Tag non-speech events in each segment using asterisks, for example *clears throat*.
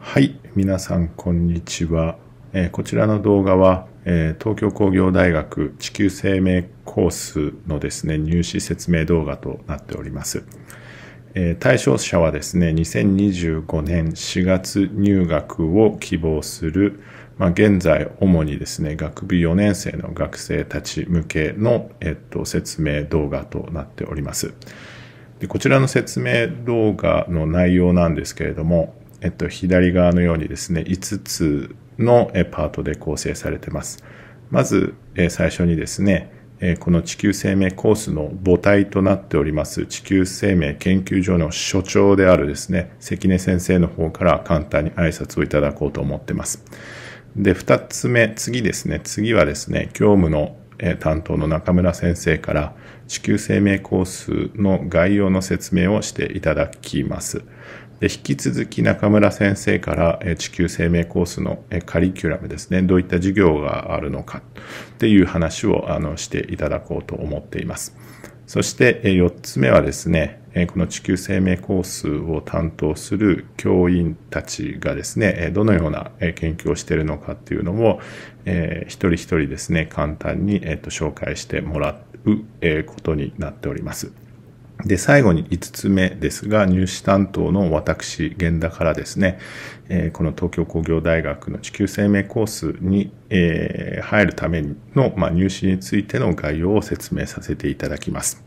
はい、皆さんこんにちは。えー、こちらの動画は、えー、東京工業大学地球生命コースのですね、入試説明動画となっております。えー、対象者はですね、2025年4月入学を希望する、まあ、現在主にですね、学部4年生の学生たち向けの、えっと、説明動画となっております。でこちらの説明動画の内容なんですけれども、えっと、左側のようにですね、5つのパートで構成されてます。まず、最初にですね、この地球生命コースの母体となっております地球生命研究所の所長であるですね、関根先生の方から簡単に挨拶をいただこうと思ってます。で、二つ目、次ですね、次はですね、業務の担当の中村先生から地球生命コースの概要の説明をしていただきます。で引き続き中村先生から地球生命コースのカリキュラムですね、どういった授業があるのかっていう話をあのしていただこうと思っています。そして4つ目はですね、この地球生命コースを担当する教員たちがですね、どのような研究をしているのかっていうのを、一人一人ですね、簡単に、紹介してもらう、ことになっております。で、最後に5つ目ですが、入試担当の私、源田からですね、えー、この東京工業大学の地球生命コースに、えー、入るための、まあ、入試についての概要を説明させていただきます。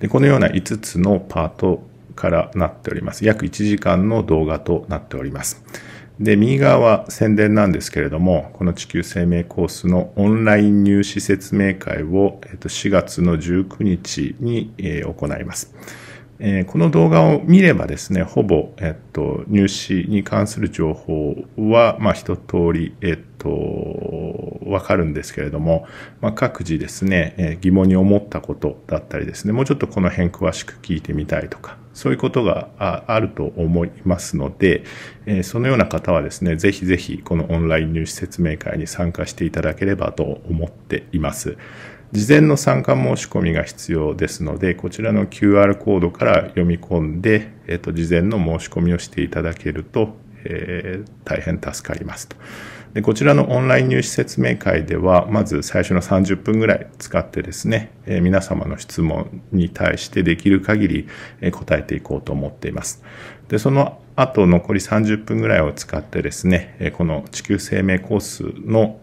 で、このような5つのパートからなっております。約1時間の動画となっております。で、右側は宣伝なんですけれども、この地球生命コースのオンライン入試説明会を、えっと、4月の19日に、え行います。えこの動画を見ればですね、ほぼ、えっと、入試に関する情報は、まあ、一通り、えっと、わかるんですけれども、まあ、各自ですね、え疑問に思ったことだったりですね、もうちょっとこの辺詳しく聞いてみたいとか、そういうことがあると思いますので、えそのような方はですね、ぜひぜひこのオンライン入試説明会に参加していただければと思っています。事前の参加申し込みが必要ですので、こちらの QR コードから読み込んで、えっ、と、事前の申し込みをしていただけると、えー、大変助かりますと。でこちらのオンライン入試説明会では、まず最初の30分ぐらい使ってですね、えー、皆様の質問に対してできる限り、えー、答えていこうと思っています。で、その後残り30分ぐらいを使ってですね、この地球生命コースの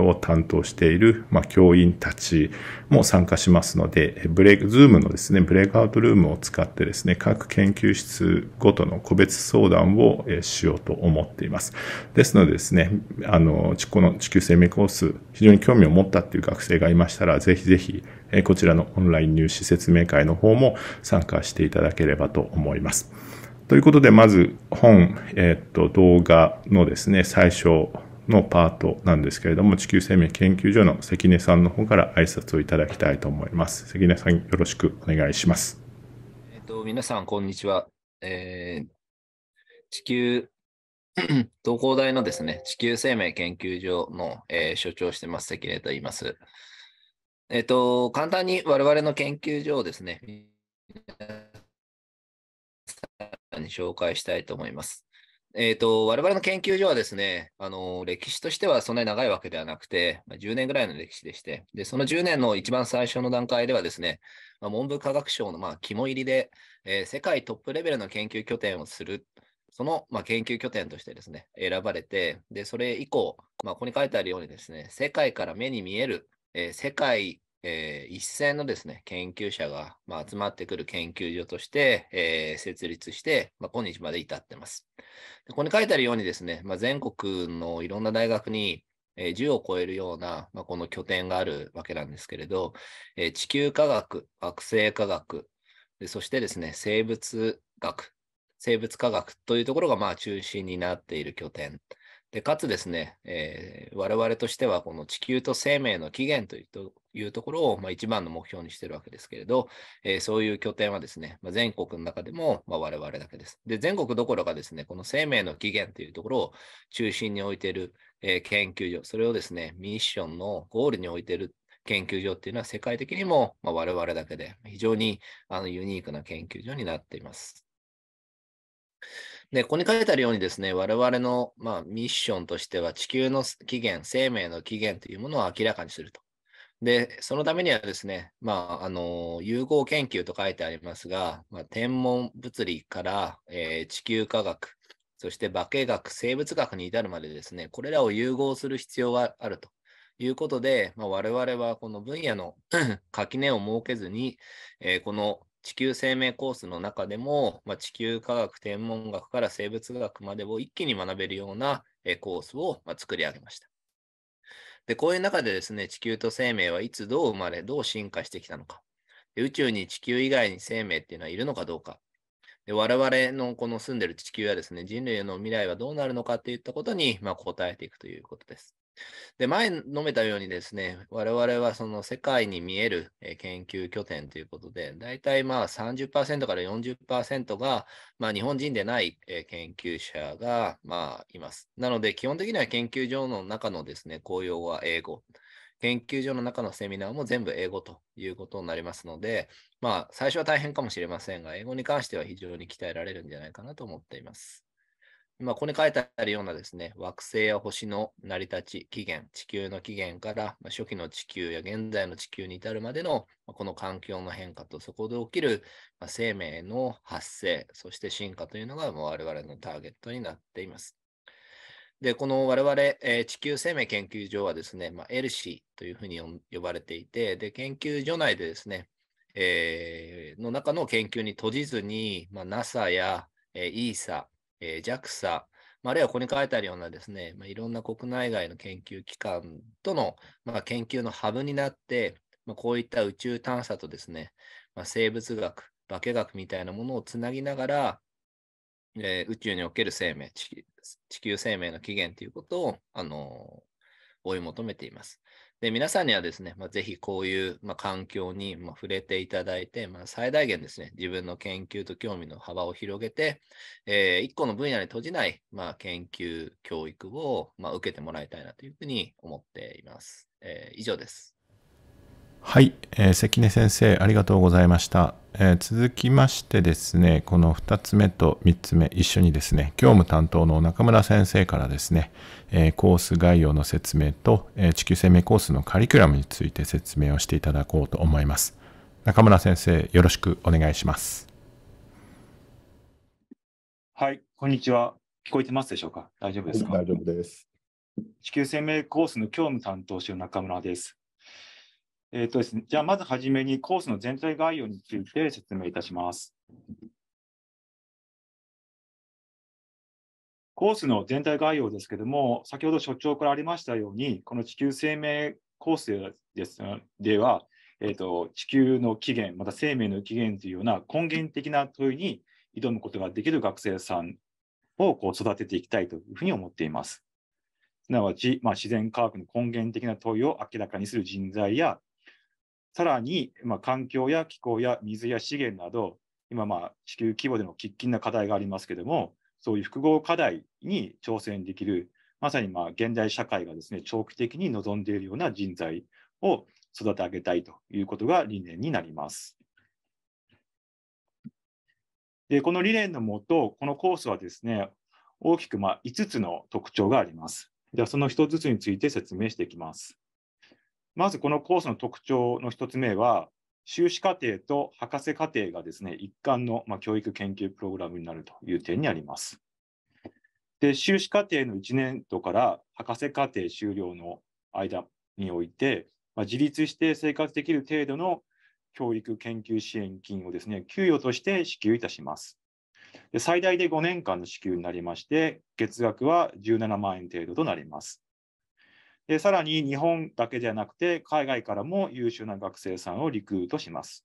を担当している、まあ、教員たちも参加しますので、ブレイク、ズームのですね、ブレイクアウトルームを使ってですね、各研究室ごとの個別相談をしようと思っています。ですのでですね、あの、この地球生命コース、非常に興味を持ったっていう学生がいましたら、ぜひぜひ、こちらのオンライン入試説明会の方も参加していただければと思います。ということで、まず本、えっと、動画のですね、最初、のパートなんですけれども、地球生命研究所の関根さんの方から挨拶をいただきたいと思います。関根さん、よろしくお願いします。えっ、ー、と、皆さん、こんにちは。えー、地球、東 *clears throat* 工大のですね、地球生命研究所の、えー、所長してます、関根と言います。えっ、ー、と、簡単に我々の研究所をですね、に紹介したいと思います。えっ、と、我々の研究所はですね、あの、歴史としてはそんなに長いわけではなくて、10年ぐらいの歴史でして、で、その10年の一番最初の段階ではですね、ま文部科学省の、まあ、肝入りで、えー、世界トップレベルの研究拠点をする、その、まあ、研究拠点としてですね、選ばれて、で、それ以降、まあ、ここに書いてあるようにですね、世界から目に見える、えー、世界えー、一線のですね、研究者が、まあ、集まってくる研究所として、えー、設立して、まあ、今日まで至ってます。でここに書いてあるようにですね、まあ、全国のいろんな大学に、えー、10を超えるような、まあ、この拠点があるわけなんですけれど、えー、地球科学、惑星科学で、そしてですね、生物学、生物科学というところがまあ中心になっている拠点。で、かつですね、えー、我々としてはこの地球と生命の起源というというところを、まあ、一番の目標にしてるわけですけれど、えー、そういう拠点はですね、まあ、全国の中でも、まあ、我々だけです。で、全国どころかですね、この生命の起源というところを中心に置いている、えー、研究所、それをですね、ミッションのゴールに置いている研究所っていうのは世界的にも、まあ、我々だけで非常にあのユニークな研究所になっています。で、ここに書いてあるようにですね、我々の、まあ、ミッションとしては地球の起源、生命の起源というものを明らかにすると。で、そのためにはですね、まあ、あの、融合研究と書いてありますが、まあ、天文物理から、えー、地球科学、そして化学、生物学に至るまでですね、これらを融合する必要はあるということで、まあ、我々はこの分野の *clears throat* 垣根を設けずに、えー、この地球生命コースの中でも、まあ、地球科学、天文学から生物学までを一気に学べるような、えー、コースを、まあ、作り上げました。で、こういう中でですね、地球と生命はいつどう生まれ、どう進化してきたのか。で宇宙に地球以外に生命っていうのはいるのかどうか。で我々のこの住んでる地球やですね、人類の未来はどうなるのかっていったことに、まあ、答えていくということです。で、前述べたようにですね、我々はその世界に見える研究拠点ということで、大体まあ30%から40%が、まあ、日本人でない研究者がまあいます。なので、基本的には研究所の中のですね、公用は英語。研究所の中のセミナーも全部英語ということになりますので、まあ、最初は大変かもしれませんが、英語に関しては非常に鍛えられるんじゃないかなと思っています。まあ、ここに書いてあるようなですね、惑星や星の成り立ち、起源、地球の起源から、ま初期の地球や現在の地球に至るまでの、まこの環境の変化と、そこで起きる、ま生命の発生、そして進化というのが、もう我々のターゲットになっています。で、この我々、え地球生命研究所はですね、まあ、エルシーというふうに呼ばれていて、で、研究所内でですね、えー、の中の研究に閉じずに、まあ、NASA や、えー、ESA、えー、JAXA、あるいはここに書いてあるようなですね、まあ、いろんな国内外の研究機関との、まあ、研究のハブになって、まあ、こういった宇宙探査とですね、ま生物学、化学みたいなものをつなぎながら、えー、宇宙における生命地、地球生命の起源ということを、あのー、追い求めています。で皆さんにはですね、まあ、ぜひこういう、まあ、環境に、まあ、触れていただいて、まあ、最大限ですね、自分の研究と興味の幅を広げて、えー、一個の分野に閉じない、まあ、研究、教育を、まあ、受けてもらいたいなというふうに思っています。えー、以上です。はい、えー、関根先生ありがとうございました、えー、続きましてですねこの2つ目と3つ目一緒にですね業務担当の中村先生からですね、えー、コース概要の説明と、え地球生命コースのカリキュラムについて説明をしていただこうと思います中村先生よろしくお願いしますはいこんにちは聞こえてますでしょうか大丈夫ですか大丈夫です地球生命コースの教務担当者の中村ですえーとですね、じゃあ、まずはじめにコースの全体概要について説明いたします。コースの全体概要ですけども、先ほど所長からありましたように、この地球生命コースですでは、えーと、地球の起源、また生命の起源というような根源的な問いに挑むことができる学生さんをこう育てていきたいというふうに思っています。すなわち、まあ、自然科学の根源的な問いを明らかにする人材やさらに、まあ、環境や気候や水や資源など、今、まあ、地球規模での喫緊な課題がありますけれども、そういう複合課題に挑戦できる、まさにまあ現代社会がですね、長期的に望んでいるような人材を育て上げたいということが理念になります。でこの理念のもと、このコースはですね、大きくまあ5つの特徴があります。では、その1つずつについて説明していきます。まずこのコースの特徴の1つ目は、修士課程と博士課程がですね、一貫の、ま教育研究プログラムになるという点にあります。で、修士課程の1年度から博士課程終了の間において、まあ、自立して生活できる程度の教育研究支援金をですね、給与として支給いたします。で最大で5年間の支給になりまして、月額は17万円程度となります。でさらに日本だけじゃなくて、海外からも優秀な学生さんをリクルートします。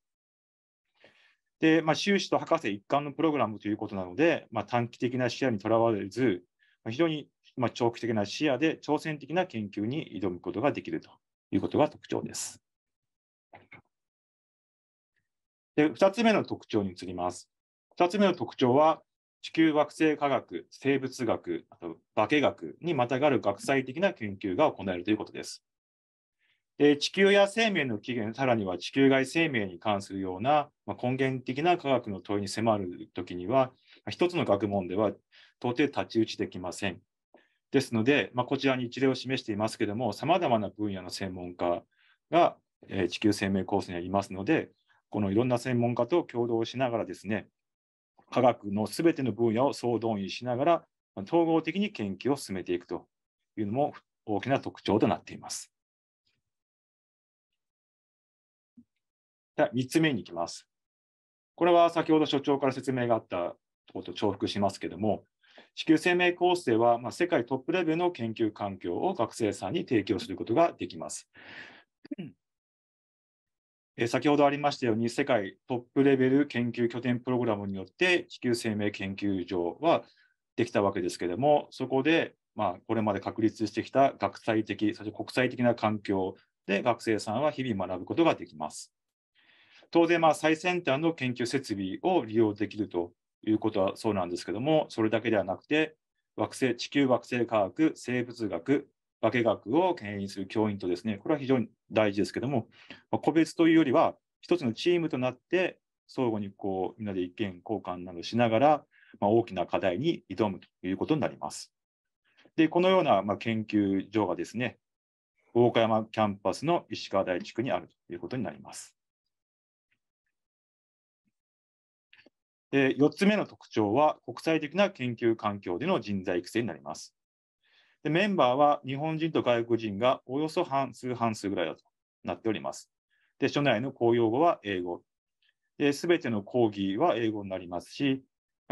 で、まあ、修士と博士一貫のプログラムということなので、まあ、短期的な視野にとらわれず、まあ、非常にまあ長期的な視野で挑戦的な研究に挑むことができるということが特徴です。で2つ目の特徴に移ります。2つ目の特徴は、地球惑星科学、生物学、あと化学にまたがる学際的な研究が行えるということです。で地球や生命の起源、さらには地球外生命に関するような、まあ、根源的な科学の問いに迫るときには、一つの学問では到底太刀打ちできません。ですので、まあ、こちらに一例を示していますけれども、さまざまな分野の専門家が、えー、地球生命コースにはいますので、このいろんな専門家と共同しながらですね、科学のすべての分野を総動員しながら、統合的に研究を進めていくというのも大きな特徴となっています。では3つ目に行きます。これは先ほど所長から説明があったことと重複しますけれども、地球生命構成は、ま世界トップレベルの研究環境を学生さんに提供することができます。え先ほどありましたように、世界トップレベル研究拠点プログラムによって地球生命研究所はできたわけですけれども、そこで、まあ、これまで確立してきた学際的、そして国際的な環境で学生さんは日々学ぶことができます。当然、まあ、最先端の研究設備を利用できるということはそうなんですけども、それだけではなくて、惑星地球惑星科学、生物学、化学を牽引する教員とですね、これは非常に大事ですけども、個別というよりは、一つのチームとなって、相互にこう、みんなで意見交換などしながら、まあ、大きな課題に挑むということになります。で、このような、まあ、研究所がですね、大岡山キャンパスの石川台地区にあるということになります。で4つ目の特徴は、国際的な研究環境での人材育成になります。で、メンバーは日本人と外国人がおよそ半数半数ぐらいだとなっております。で、所内の公用語は英語。すべての講義は英語になりますし、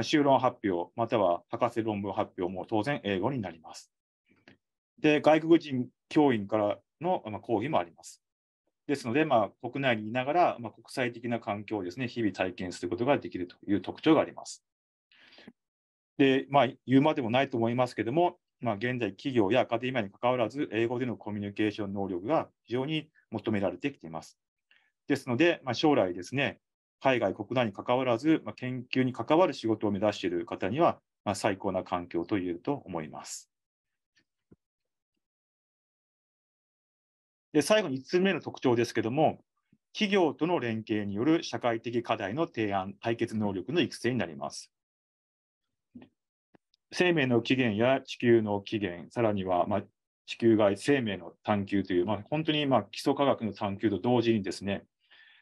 修論発表、または博士論文発表も当然英語になります。で、外国人教員からの講義もあります。ですので、まあ、国内にいながら、まあ、国際的な環境をですね、日々体験することができるという特徴があります。で、まあ、言うまでもないと思いますけども、まあ、現在、企業やアカデミアにかかわらず、英語でのコミュニケーション能力が非常に求められてきています。ですので、まあ、将来ですね、海外、国内にかかわらず、まあ、研究に関わる仕事を目指している方には、まあ、最高な環境と言えると思います。で最後に5つ目の特徴ですけども、企業との連携による社会的課題の提案、解決能力の育成になります。生命の起源や地球の起源、さらには、まあ、地球外生命の探求という、まあ、本当に、まあ、基礎科学の探求と同時にですね、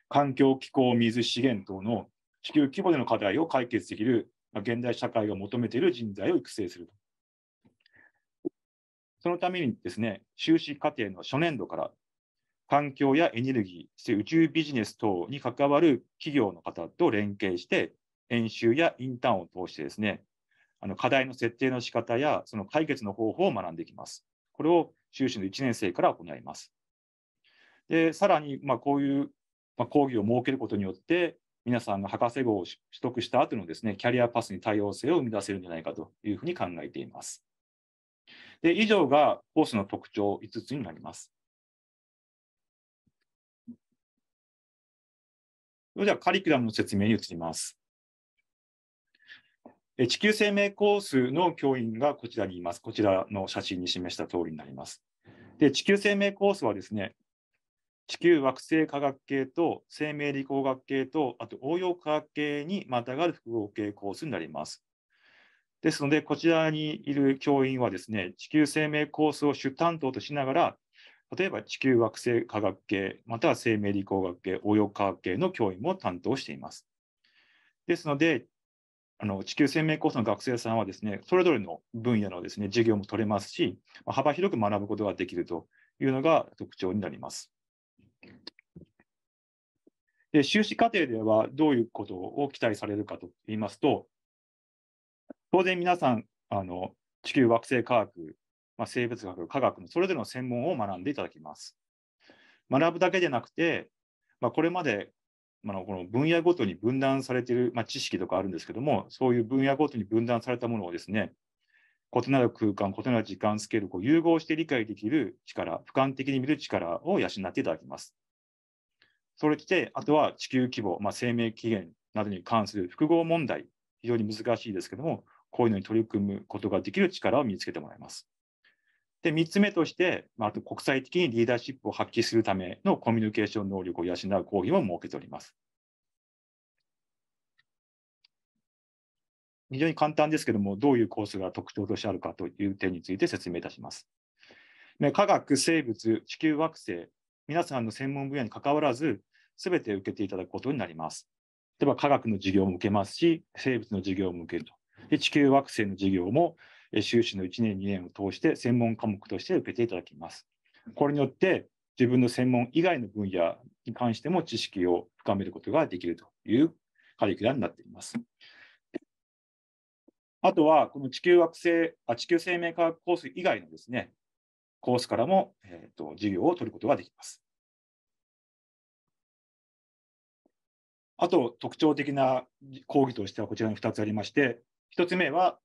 環境、気候、水、資源等の地球規模での課題を解決できる、まあ、現代社会が求めている人材を育成するそのためにですね、修士課程の初年度から、環境やエネルギー、そして宇宙ビジネス等に関わる企業の方と連携して、演習やインターンを通してですね、あの課題の設定の仕方やその解決の方法を学んでいきます。これを修士の1年生から行います。でさらに、まあ、こういう、ま講義を設けることによって、皆さんが博士号を取得した後のですね、キャリアパスに多様性を生み出せるんじゃないかというふうに考えています。で以上がコースの特徴5つになります。それではカリキュラムの説明に移ります。地球生命コースの教員がこちらにいます。こちらの写真に示した通りになります。で地球生命コースはですね、地球惑星科学系と生命理工学系と、あと応用科学系にまたがる複合系コースになります。ですので、こちらにいる教員はですね、地球生命コースを主担当としながら、例えば地球惑星科学系、または生命理工学系、応用科学系の教員も担当しています。ですので、あの地球生命コースの学生さんはですね、それぞれの分野のですね、授業も取れますし、幅広く学ぶことができるというのが特徴になります。で修士課程ではどういうことを期待されるかといいますと、当然皆さん、あの地球惑星科学、まあ、生物学、科学のそれぞれの専門を学んでいただきます。学ぶだけでなくて、まあ、これまでまあ、この分野ごとに分断されている、まあ、知識とかあるんですけども、そういう分野ごとに分断されたものをですね、異なる空間、異なる時間スケールを融合して理解できる力、俯瞰的に見る力を養っていただきます。それきて、あとは地球規模、まあ、生命起源などに関する複合問題、非常に難しいですけども、こういうのに取り組むことができる力を身につけてもらいます。で、3つ目として、まあ、あと国際的にリーダーシップを発揮するためのコミュニケーション能力を養う講義も設けております。非常に簡単ですけども、どういうコースが特徴としてあるかという点について説明いたします。科学、生物、地球惑星、皆さんの専門分野にかかわらず、すべて受けていただくことになります。例えば科学の授業も受けますし、生物の授業も受けると。で地球惑星の授業も修士の1年、2年を通して専門科目として受けていただきます。これによって自分の専門以外の分野に関しても知識を深めることができるというカリキュラになっています。あとは、この地球惑星あ、地球生命科学コース以外のですね、コースからも、えーと、授業を取ることができます。あと、特徴的な講義としてはこちらに2つありまして、1つ目は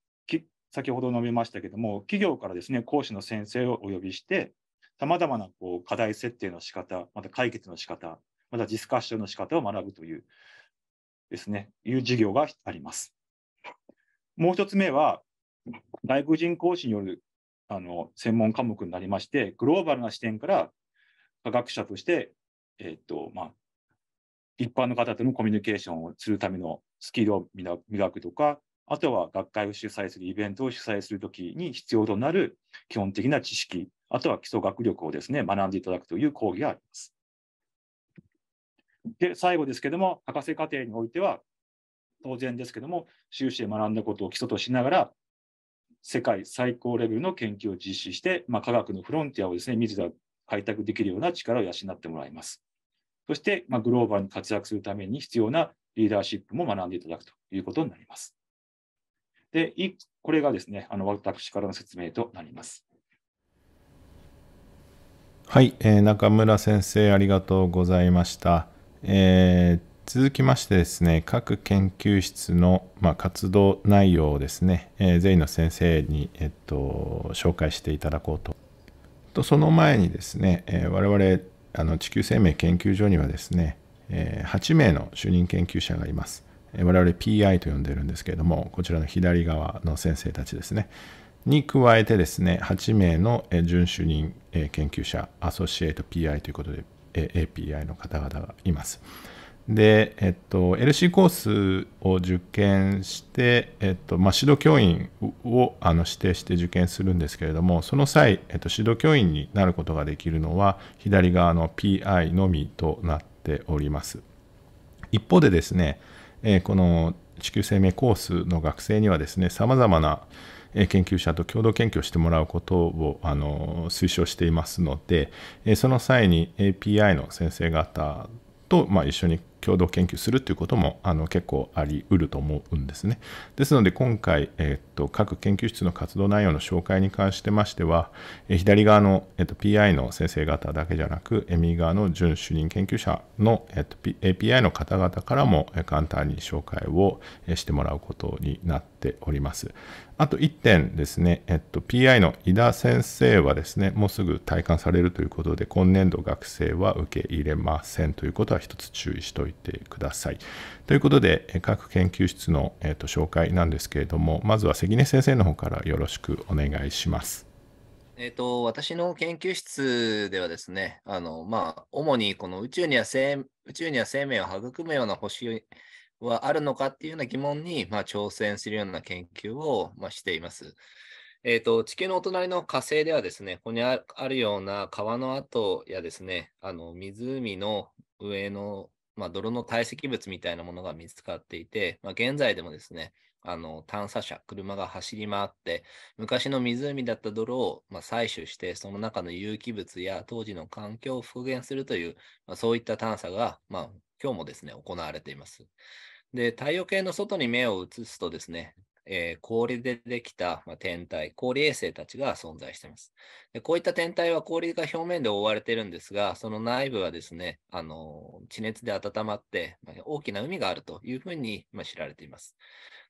先ほど述べましたけども、企業からですね、講師の先生をお呼びして、さまざまなこう課題設定の仕方、また解決の仕方、またディスカッションの仕方を学ぶというですね、いう授業があります。もう一つ目は、外国人講師によるあの専門科目になりまして、グローバルな視点から科学者として、えっ、とまあ、一般の方とのコミュニケーションをするためのスキルを磨くとか、あとは学会を主催するイベントを主催するときに必要となる基本的な知識、あとは基礎学力をですね、学んでいただくという講義があります。で、最後ですけども、博士課程においては、当然ですけども、修士で学んだことを基礎としながら、世界最高レベルの研究を実施して、まあ、科学のフロンティアをですね、自ら開拓できるような力を養ってもらいます。そして、まあ、グローバルに活躍するために必要なリーダーシップも学んでいただくということになります。で、これがですね、あの私からの説明となります。はい、えー、中村先生、ありがとうございました。えー続きましてですね、各研究室の、まあ、活動内容をですね、えー、ゼの先生に、えっと、紹介していただこうと。とその前にですね、えー、我々あの地球生命研究所にはですね、えー、8名の主任研究者がいます。我々 PI と呼んでるんですけれども、こちらの左側の先生たちですね、に加えてですね、8名の準主任研究者、アソシエイト PI ということで、API の方々がいます。で、えっと、LC コースを受験して、えっとまあ、指導教員をあの指定して受験するんですけれども、その際、えっと、指導教員になることができるのは、左側の PI のみとなっております。一方でですね、えこの地球生命コースの学生にはですねさまざまな研究者と共同研究をしてもらうことをあの推奨していますのでその際に API の先生方と、まあ、一緒に共同研究するということもあの結構ありうると思うんですね。ですので今回、えっと、各研究室の活動内容の紹介に関してましては、え左側の、えっと、PI の先生方だけじゃなく、え右側の準主任研究者の、えっと、API の方々からも簡単に紹介をしてもらうことになってております。あと1点ですね、えっと、PI の井田先生はですね、もうすぐ退官されるということで、今年度学生は受け入れませんということは一つ注意しておいてください。ということで、各研究室の、えっと、紹介なんですけれども、まずは関根先生の方からよろしくお願いします。えーと、と私の研究室ではですね、あのまあ、主にこの宇宙には生宇宙には生命を育むような星はあるのかっていうような疑問に、まあ、挑戦するような研究を、まあ、しています。えーと、地球のお隣の火星ではですね、ここにあるような川の跡やですね、あの湖の上の、まあ、泥の堆積物みたいなものが見つかっていて、まあ、現在でもですね、あの探査車、車が走り回って、昔の湖だった泥を、まあ、採取して、その中の有機物や当時の環境を復元するという、まあ、そういった探査が、まあ、今日もですね、行われています。で、太陽系の外に目を移すとですね、えー、氷でできた、ま天体、氷衛星たちが存在していますで。こういった天体は氷が表面で覆われてるんですが、その内部はですね、あの地熱で温まって、まあ、大きな海があるというふうに、まあ、知られています。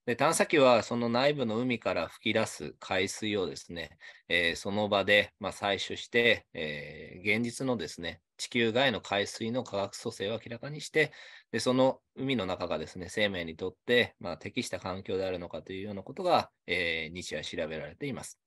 で探査機はその内部の海から噴き出す海水をですね、えー、その場で、まあ、採取して、えー、現実のですね地球外の海水の化学組成を明らかにしてでその海の中がですね生命にとって、まあ、適した環境であるのかというようなことが、えー、日夜調べられています。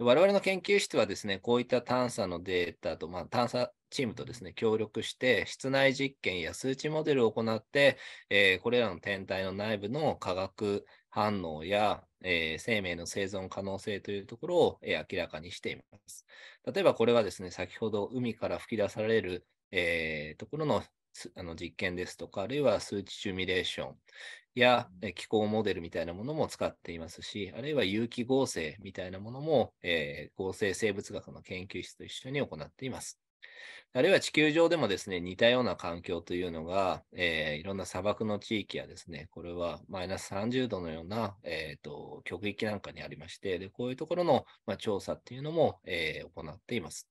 我々の研究室はですね、こういった探査のデータと、まあ、探査チームとですね、協力して、室内実験や数値モデルを行って、えー、これらの天体の内部の化学反応や、えー、生命の生存可能性というところを、えー、明らかにしています。例えばこれはですね、先ほど海から吹き出される、えー、ところのあの実験ですとか、あるいは数値シミュレーションや気候モデルみたいなものも使っていますし、あるいは有機合成みたいなものも、え合成生物学の研究室と一緒に行っています。あるいは地球上でもですね、似たような環境というのが、えー、いろんな砂漠の地域やですね、これはマイナス30度のような、えーと、極域なんかにありまして、でこういうところの、まあ、調査っていうのも、えー、行っています。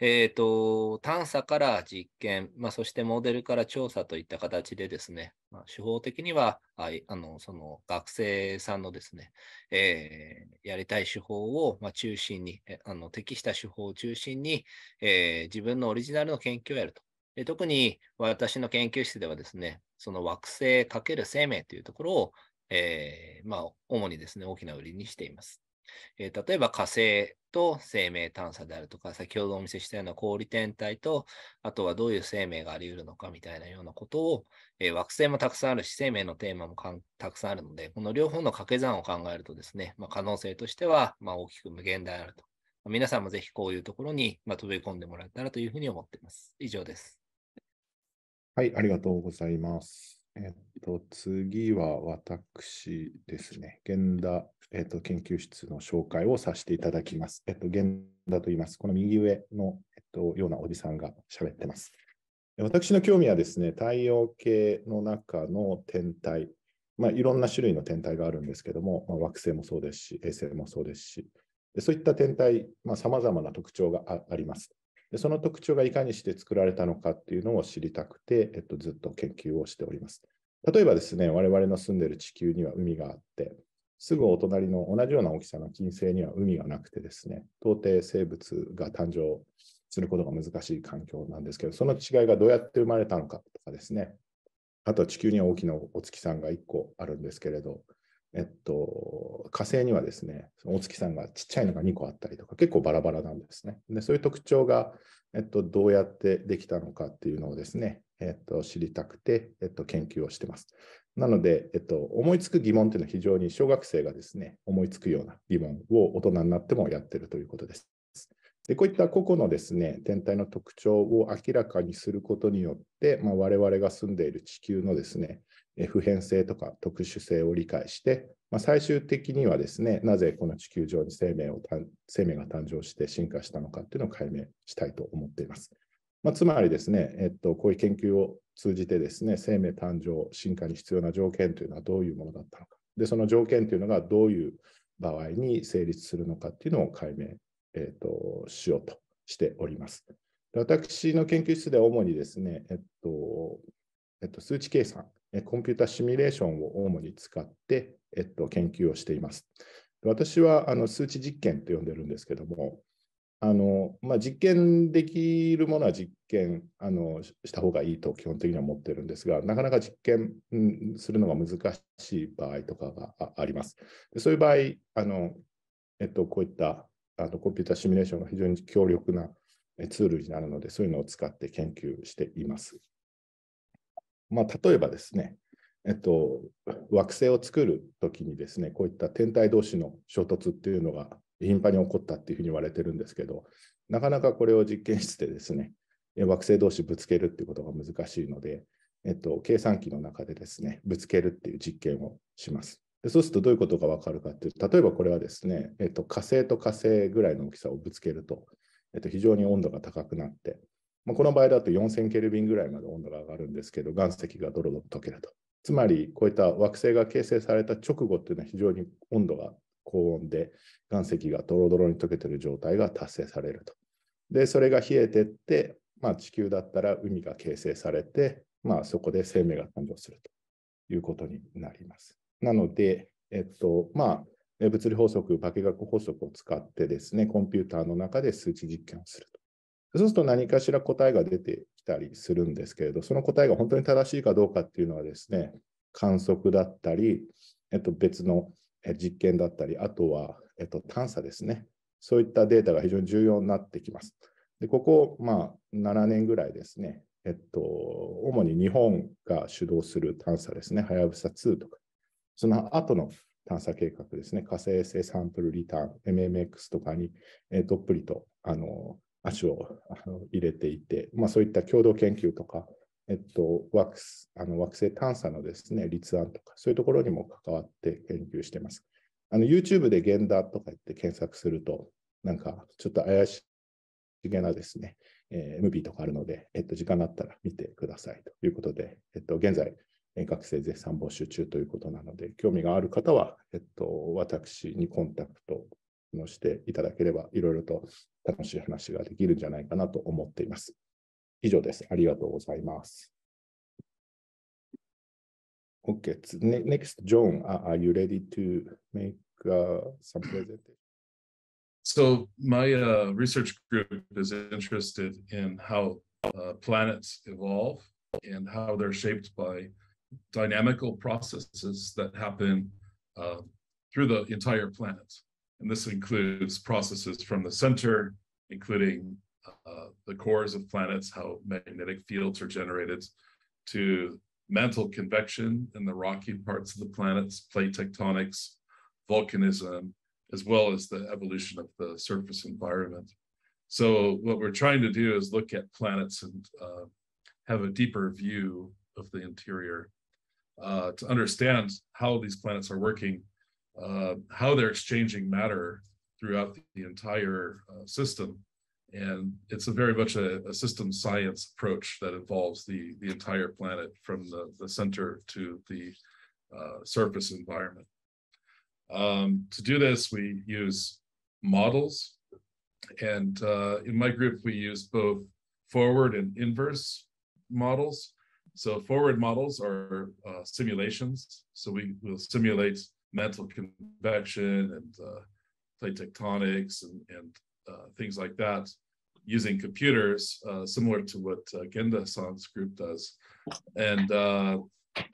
えーと、探査から実験、まあ、そしてモデルから調査といった形でですね、まあ、手法的にはあのその学生さんのですね、えー、やりたい手法を、ま中心にあの、適した手法を中心に、えー、自分のオリジナルの研究をやると。で特に私の研究室ではですね、その惑星×生命というところを、えー、まあ、主にですね、大きな売りにしています。えー、例えば火星と生命探査であるとか、先ほどお見せしたような氷天体と、あとはどういう生命があり得るのかみたいなようなことを、えー、惑星もたくさんあるし、生命のテーマもたくさんあるので、この両方の掛け算を考えるとですね、まあ、可能性としては、まあ、大きく無限大あると。皆さんもぜひこういうところに、まあ、飛び込んでもらえたらというふうに思っています。以上です。はい、ありがとうございます。えっと、次は私ですね、源田、えっと、研究室の紹介をさせていただきます。えっと、源田と言います。この右上の、えっと、ようなおじさんが喋ってます。私の興味はですね、太陽系の中の天体、まあ、いろんな種類の天体があるんですけども、まあ、惑星もそうですし、衛星もそうですし、そういった天体、さまざ、まな特徴があります。でその特徴がいかにして作られたのかっていうのを知りたくて、えっと、ずっと研究をしております。例えばですね、我々の住んでる地球には海があって、すぐお隣の同じような大きさの金星には海がなくてですね、到底生物が誕生することが難しい環境なんですけど、その違いがどうやって生まれたのかとかですね、あと地球には大きなお月さんが1個あるんですけれど、えっと、火星にはですね、大月さんがちっちゃいのが2個あったりとか、結構バラバラなんですね。で、そういう特徴が、えっと、どうやってできたのかっていうのをですね、えっと、知りたくて、えっと、研究をしてます。なので、えっと、思いつく疑問っていうのは非常に小学生がですね、思いつくような疑問を大人になってもやってるということです。で、こういった個々のですね、天体の特徴を明らかにすることによって、まあ、我々が住んでいる地球のですね、普遍性とか特殊性を理解して、まあ、最終的にはですね、なぜこの地球上に生命を生命が誕生して進化したのかっていうのを解明したいと思っています。まあ、つまりですね、えっと、こういう研究を通じてですね、生命誕生、進化に必要な条件というのはどういうものだったのか、でその条件というのがどういう場合に成立するのかっていうのを解明、えっと、しようとしております。私の研究室では主にですね、えっとえっと、数値計算コンピュータシミュレーションを主に使って、えっと、研究をしています。私はあの数値実験と呼んでるんですけども、あのまあ、実験できるものは実験あのした方がいいと基本的には思ってるんですが、なかなか実験するのが難しい場合とかがあります。でそういう場合あの、えっと、こういったあのコンピュータシミュレーションが非常に強力なツールになるので、そういうのを使って研究しています。まあ、例えばですね、えっと、惑星を作るときにですね、こういった天体同士の衝突っていうのが頻繁に起こったっていうふうに言われてるんですけど、なかなかこれを実験室でですね、惑星同士ぶつけるっていうことが難しいので、えっと、計算機の中でですね、ぶつけるっていう実験をします。でそうするとどういうことがわかるかっていうと、例えばこれはですね、えっと、火星と火星ぐらいの大きさをぶつけると、えっと、非常に温度が高くなって、まあ、この場合だと4000ケルビンぐらいまで温度が上がるんですけど、岩石がドロドロ溶けると。つまり、こういった惑星が形成された直後っていうのは非常に温度が高温で、岩石がドロドロに溶けてる状態が達成されると。で、それが冷えてって、まあ、地球だったら海が形成されて、まあ、そこで生命が誕生するということになります。なので、えっと、まあ、物理法則、化学法則を使ってですね、コンピューターの中で数値実験をすると。そうすると何かしら答えが出てきたりするんですけれど、その答えが本当に正しいかどうかっていうのはですね、観測だったり、えっと、別の実験だったり、あとは、えっと、探査ですね。そういったデータが非常に重要になってきます。でここ、まあ、7年ぐらいですね、えっと、主に日本が主導する探査ですね、はやぶさ2とか、その後の探査計画ですね、火星衛星サンプルリターン、MMX とかに、えどっぷりとあの足を入れていて、まあ、そういった共同研究とか、えっと、惑あの惑星探査のですね立案とか、そういうところにも関わって研究しています。YouTube でゲンダーとか言って検索すると、なんかちょっと怪しげなですね、えー、ビーとかあるので、えっと、時間があったら見てくださいということで、えっと、現在、学生絶賛募集中ということなので、興味がある方は、えっと、私にコンタクトのしていただければ、いろいろと楽しい話ができるんじゃないかなと思っています。以上です。ありがとうございます。o k a next, John, are you ready to make uh, some presentation? So my uh, research group is interested in how uh, planets evolve and how they're shaped by dynamical processes that happen uh, through the entire planet. And this includes processes from the center, including uh, the cores of planets, how magnetic fields are generated, to mantle convection in the rocky parts of the planets, plate tectonics, volcanism, as well as the evolution of the surface environment. So what we're trying to do is look at planets and uh, have a deeper view of the interior uh, to understand how these planets are working uh, how they're exchanging matter throughout the entire uh, system. And it's a very much a, a, system science approach that involves the, the entire planet from the, the center to the uh, surface environment. Um, to do this, we use models. And uh, in my group, we use both forward and inverse models. So forward models are uh, simulations. So we will simulate mantle convection and uh, plate tectonics and, and uh, things like that using computers, uh, similar to what uh, Genda San's group does. And uh,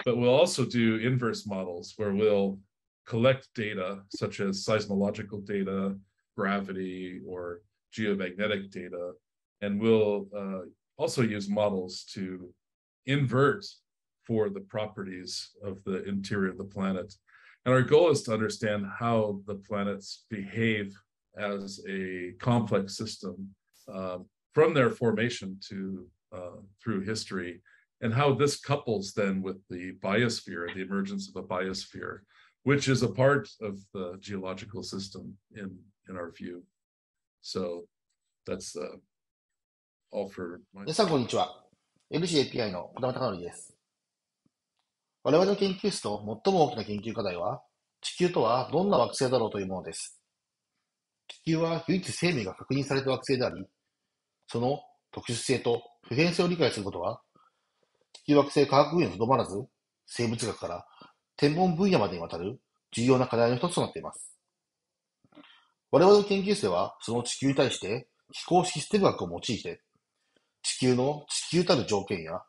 but we'll also do inverse models where we'll collect data such as seismological data, gravity, or geomagnetic data, and we'll uh, also use models to invert for the properties of the interior of the planet. And our goal is to understand how the planets behave as a complex system uh, from their formation to uh, through history, and how this couples then with the biosphere, the emergence of a biosphere, which is a part of the geological system in in our view. So that's uh, all for my. 我々の研究室の最も大きな研究課題は、地球とはどんな惑星だろうというものです。地球は唯一生命が確認された惑星であり、その特殊性と普遍性を理解することは、地球惑星科学分野にとどまらず、生物学から天文分野までにわたる重要な課題の一つとなっています。我々の研究室では、その地球に対して非公式ステム学を用いて、地球の地球たる条件や、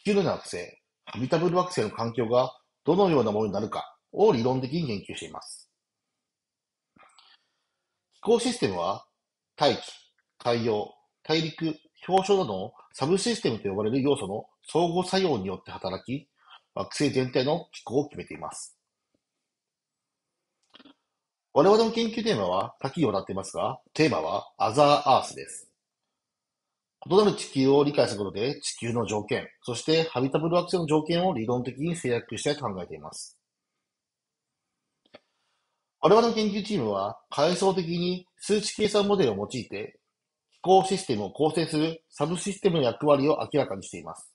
地球の惑星、アタブル惑星の環境がどのようなものになるかを理論的に研究しています。気候システムは大気、海洋、大陸、氷床などのサブシステムと呼ばれる要素の相互作用によって働き、惑星全体の気候を決めています。我々の研究テーマは多岐にわたっていますが、テーマはアザーアースです。異なる地球を理解することで、地球の条件、そしてハビタブル惑星の条件を理論的に制約したいと考えています。我々の研究チームは、階層的に数値計算モデルを用いて、気候システムを構成するサブシステムの役割を明らかにしています。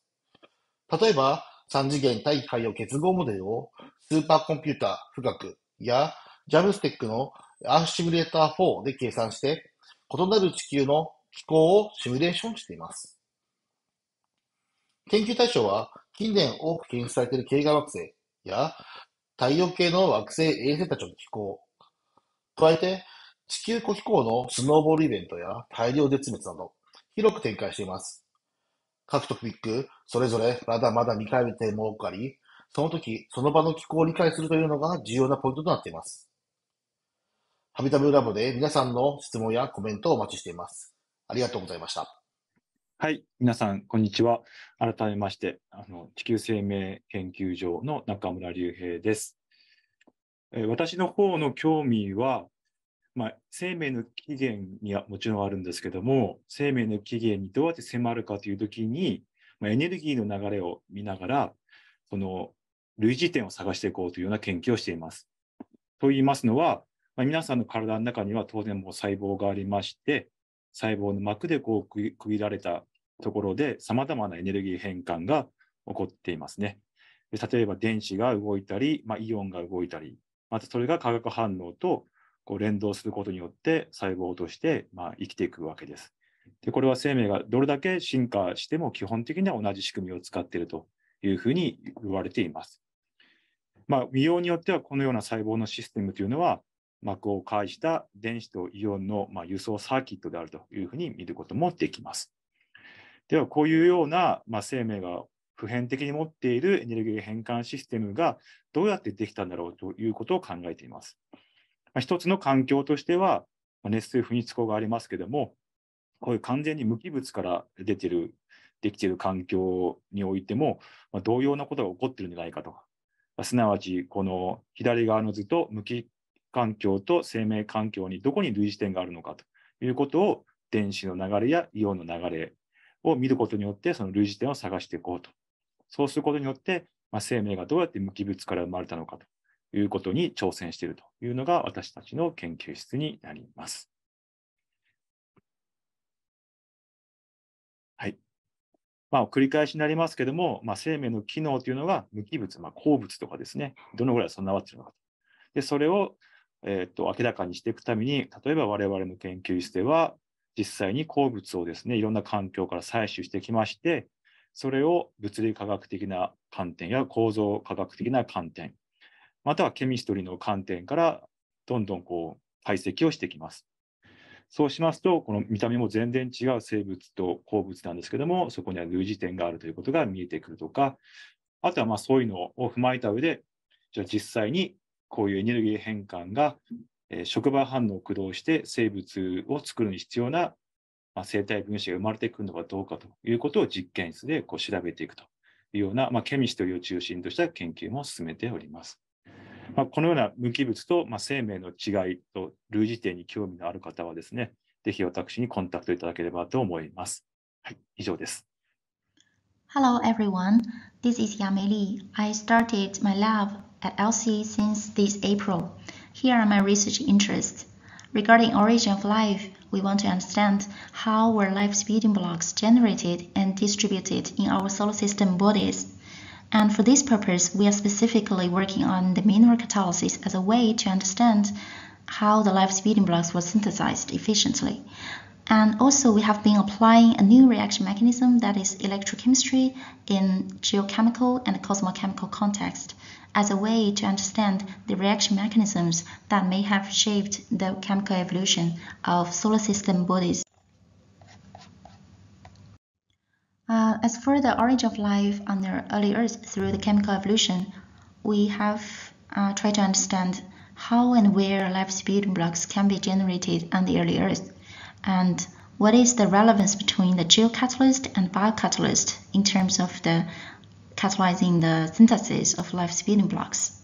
例えば、3次元大気海洋結合モデルをスーパーコンピュータ富岳や JAMSTEC のアーシミュレーター4で計算して、異なる地球の気候をシミュレーションしています。研究対象は、近年多く検出されている系外惑星や、太陽系の惑星衛星たちの気候、加えて、地球古気候のスノーボールイベントや大量絶滅など、広く展開しています。各トピック、それぞれまだまだ未解明点も多くあり、その時、その場の気候を理解するというのが重要なポイントとなっています。ハビタブルラボで皆さんの質問やコメントをお待ちしています。ありがとうございました。はい、皆さん、こんにちは。改めまして、あの地球生命研究所の中村隆平です。え私の方の興味は、まあ、生命の起源にはもちろんあるんですけども、生命の起源にどうやって迫るかというときに、まあ、エネルギーの流れを見ながら、その類似点を探していこうというような研究をしています。と言いますのは、まあ、皆さんの体の中には当然もう細胞がありまして、細胞の膜でこう区切られたところで、さまざまなエネルギー変換が起こっていますね。例えば電子が動いたり、まあ、イオンが動いたり、またそれが化学反応とこう連動することによって細胞としてまあ生きていくわけです。でこれは生命がどれだけ進化しても基本的には同じ仕組みを使っているというふうに言われています。まあ、美容によってはこのような細胞のシステムというのは膜を介した電子とイオンの、ま輸送サーキットであるというふうに見ることもできます。では、こういうような、ま生命が普遍的に持っているエネルギー変換システムがどうやってできたんだろうということを考えています。まあ、一つの環境としては、まあ、熱水不日光がありますけども、こういう完全に無機物から出てる、できている環境においても、まあ、同様なことが起こってるんじゃないかとか、すなわちこの左側の図と無機環境と生命環境にどこに類似点があるのかということを電子の流れやイオンの流れを見ることによってその類似点を探していこうと。そうすることによって、まあ、生命がどうやって無機物から生まれたのかということに挑戦しているというのが私たちの研究室になります。はい。まあ、繰り返しになりますけども、まあ、生命の機能というのが無機物、まあ、鉱物とかですね、どのぐらい備わっているのかで、それをえー、と明らかにしていくために、例えば我々の研究室では、実際に鉱物をですね、いろんな環境から採取してきまして、それを物理科学的な観点や構造科学的な観点、またはケミストリーの観点からどんどんこう解析をしてきます。そうしますと、この見た目も全然違う生物と鉱物なんですけども、そこには類似点があるということが見えてくるとか、あとはまあそういうのを踏まえた上で、じゃあ実際にこういうエネルギー変換が、えー、触媒反応を駆動して生物を作るに必要な、まあ、生態分子が生まれてくるのかどうかということを実験室でこう調べていくというような、まあ、ケミストリーを中心とした研究も進めております。まあ、このような無機物と、まあ、生命の違いと類似点に興味のある方はですね、ぜひ私にコンタクトいただければと思います。はい、以上です。Hello everyone, this is Yameli. I started my lab at LC since this April. Here are my research interests. Regarding origin of life, we want to understand how were life's building blocks generated and distributed in our solar system bodies. And for this purpose, we are specifically working on the mineral catalysis as a way to understand how the life's building blocks were synthesized efficiently. And also, we have been applying a new reaction mechanism that is electrochemistry in geochemical and cosmochemical context as a way to understand the reaction mechanisms that may have shaped the chemical evolution of solar system bodies. Uh, as for the origin of life on the early Earth through the chemical evolution, we have uh, tried to understand how and where life's building blocks can be generated on the early Earth, and what is the relevance between the geocatalyst and biocatalyst in terms of the catalyzing the synthesis of life's building blocks.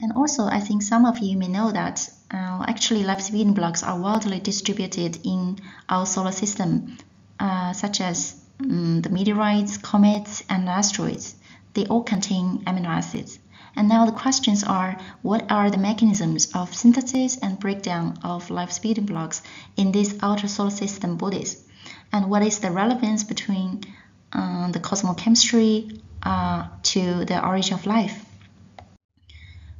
And also, I think some of you may know that uh, actually life's building blocks are widely distributed in our solar system, uh, such as um, the meteorites, comets, and asteroids. They all contain amino acids. And now the questions are, what are the mechanisms of synthesis and breakdown of life's building blocks in these outer solar system bodies? And what is the relevance between uh, the cosmochemistry uh, to the origin of life.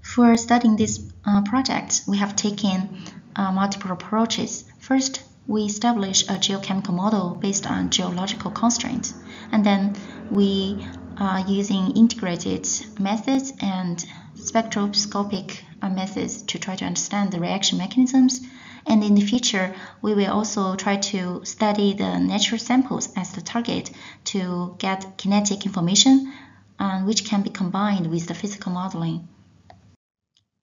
For studying this uh, project, we have taken uh, multiple approaches. First, we establish a geochemical model based on geological constraints, and then we are uh, using integrated methods and spectroscopic uh, methods to try to understand the reaction mechanisms and in the future, we will also try to study the natural samples as the target to get kinetic information, um, which can be combined with the physical modeling.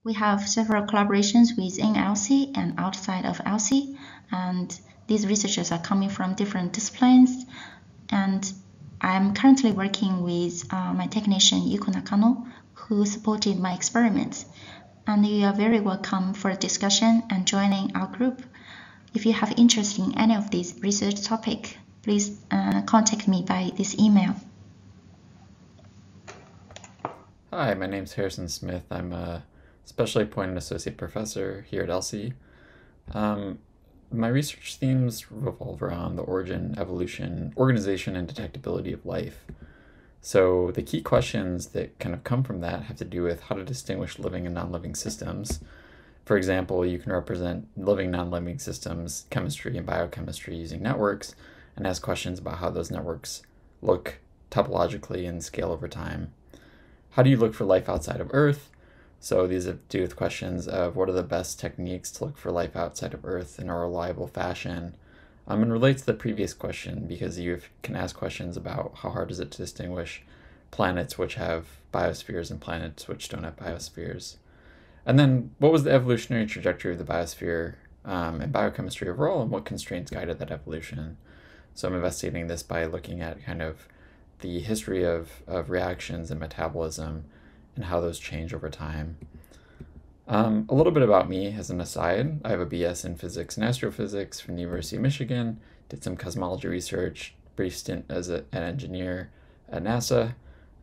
We have several collaborations within ELSI and outside of ELSI, and these researchers are coming from different disciplines. And I'm currently working with uh, my technician Yuko Nakano, who supported my experiments and you are very welcome for discussion and joining our group. If you have interest in any of these research topic, please uh, contact me by this email. Hi, my name is Harrison Smith. I'm a specially appointed associate professor here at ELSI. Um, my research themes revolve around the origin, evolution, organization, and detectability of life. So the key questions that kind of come from that have to do with how to distinguish living and non-living systems. For example, you can represent living non-living systems, chemistry and biochemistry using networks and ask questions about how those networks look topologically and scale over time. How do you look for life outside of Earth? So these have to do with questions of what are the best techniques to look for life outside of Earth in a reliable fashion um, and relates to the previous question because you can ask questions about how hard is it to distinguish planets which have biospheres and planets which don't have biospheres. And then what was the evolutionary trajectory of the biosphere um, and biochemistry overall and what constraints guided that evolution? So I'm investigating this by looking at kind of the history of, of reactions and metabolism and how those change over time. Um, a little bit about me as an aside I have a BS in physics and astrophysics from the University of Michigan, did some cosmology research, brief stint as a, an engineer at NASA,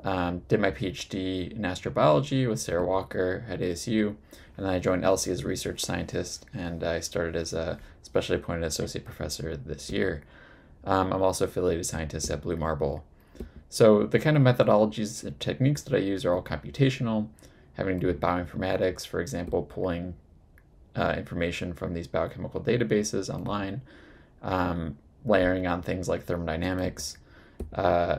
um, did my PhD in astrobiology with Sarah Walker at ASU, and then I joined Elsie as a research scientist, and I started as a specially appointed associate professor this year. Um, I'm also affiliated scientist at Blue Marble. So the kind of methodologies and techniques that I use are all computational having to do with bioinformatics, for example, pulling uh, information from these biochemical databases online, um, layering on things like thermodynamics, uh,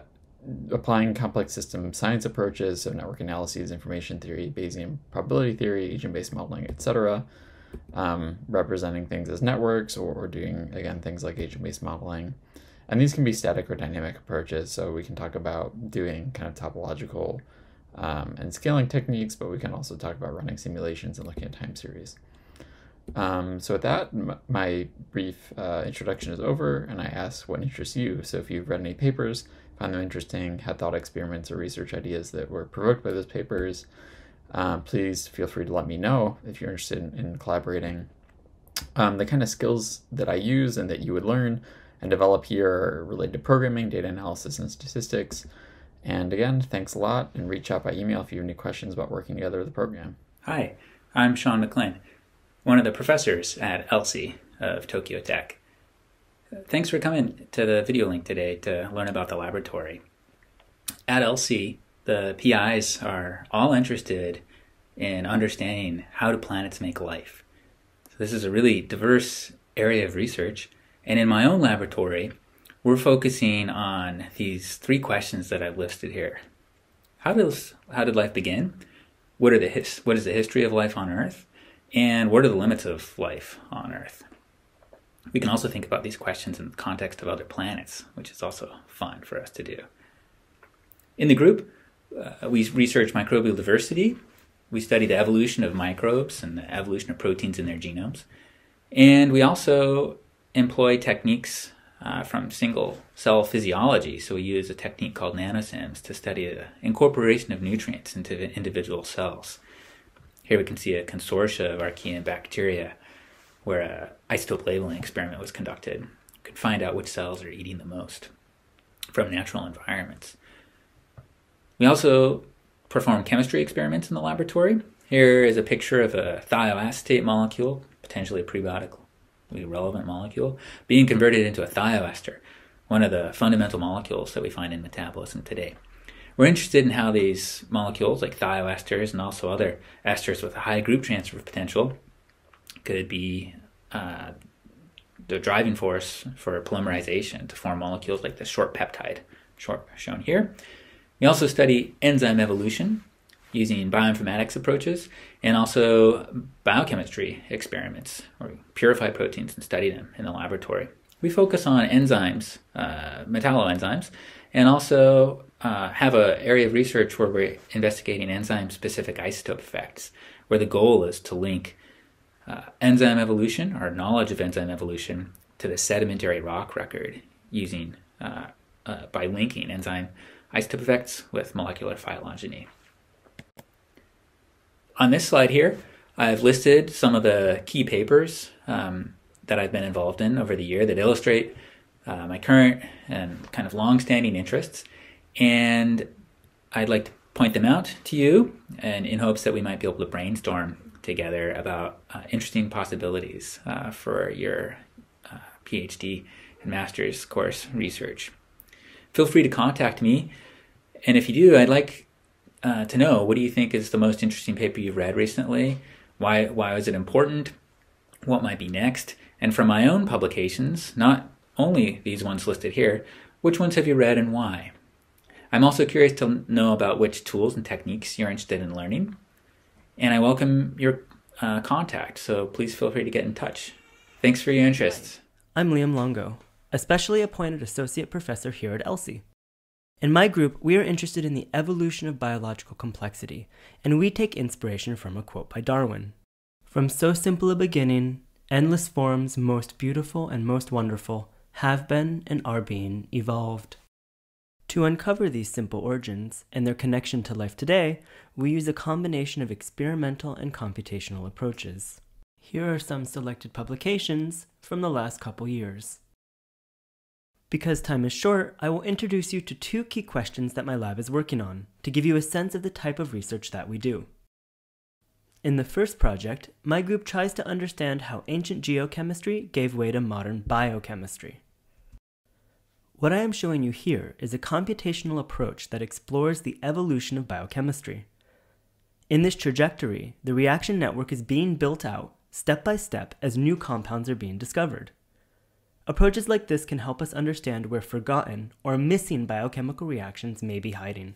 applying complex system science approaches, so network analyses, information theory, Bayesian probability theory, agent-based modeling, etc., um, representing things as networks or, or doing, again, things like agent-based modeling. And these can be static or dynamic approaches, so we can talk about doing kind of topological um, and scaling techniques, but we can also talk about running simulations and looking at time series. Um, so with that, my brief uh, introduction is over, and I ask what interests you. So if you've read any papers, found them interesting, had thought experiments or research ideas that were provoked by those papers, um, please feel free to let me know if you're interested in, in collaborating. Um, the kind of skills that I use and that you would learn and develop here are related to programming, data analysis, and statistics. And again, thanks a lot, and reach out by email if you have any questions about working together with the program. Hi, I'm Sean McLean, one of the professors at ELSI of Tokyo Tech. Thanks for coming to the video link today to learn about the laboratory. At ELSI, the PIs are all interested in understanding how do planets make life. So this is a really diverse area of research. And in my own laboratory, we're focusing on these three questions that I've listed here. How does how did life begin? What are the his, what is the history of life on Earth? And what are the limits of life on Earth? We can also think about these questions in the context of other planets, which is also fun for us to do. In the group, uh, we research microbial diversity. We study the evolution of microbes and the evolution of proteins in their genomes. And we also employ techniques uh, from single cell physiology. So we use a technique called nanosims to study the incorporation of nutrients into individual cells. Here we can see a consortia of archaea and bacteria where a isotope labeling experiment was conducted. You find out which cells are eating the most from natural environments. We also perform chemistry experiments in the laboratory. Here is a picture of a thioacetate molecule, potentially a prebiotic the relevant molecule, being converted into a thioester, one of the fundamental molecules that we find in metabolism today. We're interested in how these molecules, like thioesters and also other esters with a high group transfer potential, could be uh, the driving force for polymerization to form molecules like the short peptide, short shown here. We also study enzyme evolution using bioinformatics approaches and also biochemistry experiments, we purify proteins and study them in the laboratory. We focus on enzymes, uh, metalloenzymes, and also uh, have an area of research where we're investigating enzyme-specific isotope effects, where the goal is to link uh, enzyme evolution, our knowledge of enzyme evolution, to the sedimentary rock record using uh, uh, by linking enzyme isotope effects with molecular phylogeny on this slide here, I've listed some of the key papers um, that I've been involved in over the year that illustrate uh, my current and kind of long-standing interests, and I'd like to point them out to you, and in hopes that we might be able to brainstorm together about uh, interesting possibilities uh, for your uh, PhD and master's course research. Feel free to contact me, and if you do, I'd like uh, to know what do you think is the most interesting paper you've read recently? Why why is it important? What might be next? And from my own publications, not only these ones listed here, which ones have you read and why? I'm also curious to know about which tools and techniques you're interested in learning, and I welcome your uh, contact, so please feel free to get in touch. Thanks for your interest. I'm Liam Longo, specially appointed associate professor here at ELSI. In my group, we are interested in the evolution of biological complexity, and we take inspiration from a quote by Darwin From so simple a beginning, endless forms, most beautiful and most wonderful, have been and are being evolved. To uncover these simple origins and their connection to life today, we use a combination of experimental and computational approaches. Here are some selected publications from the last couple years. Because time is short, I will introduce you to two key questions that my lab is working on to give you a sense of the type of research that we do. In the first project, my group tries to understand how ancient geochemistry gave way to modern biochemistry. What I am showing you here is a computational approach that explores the evolution of biochemistry. In this trajectory, the reaction network is being built out step by step as new compounds are being discovered. Approaches like this can help us understand where forgotten or missing biochemical reactions may be hiding.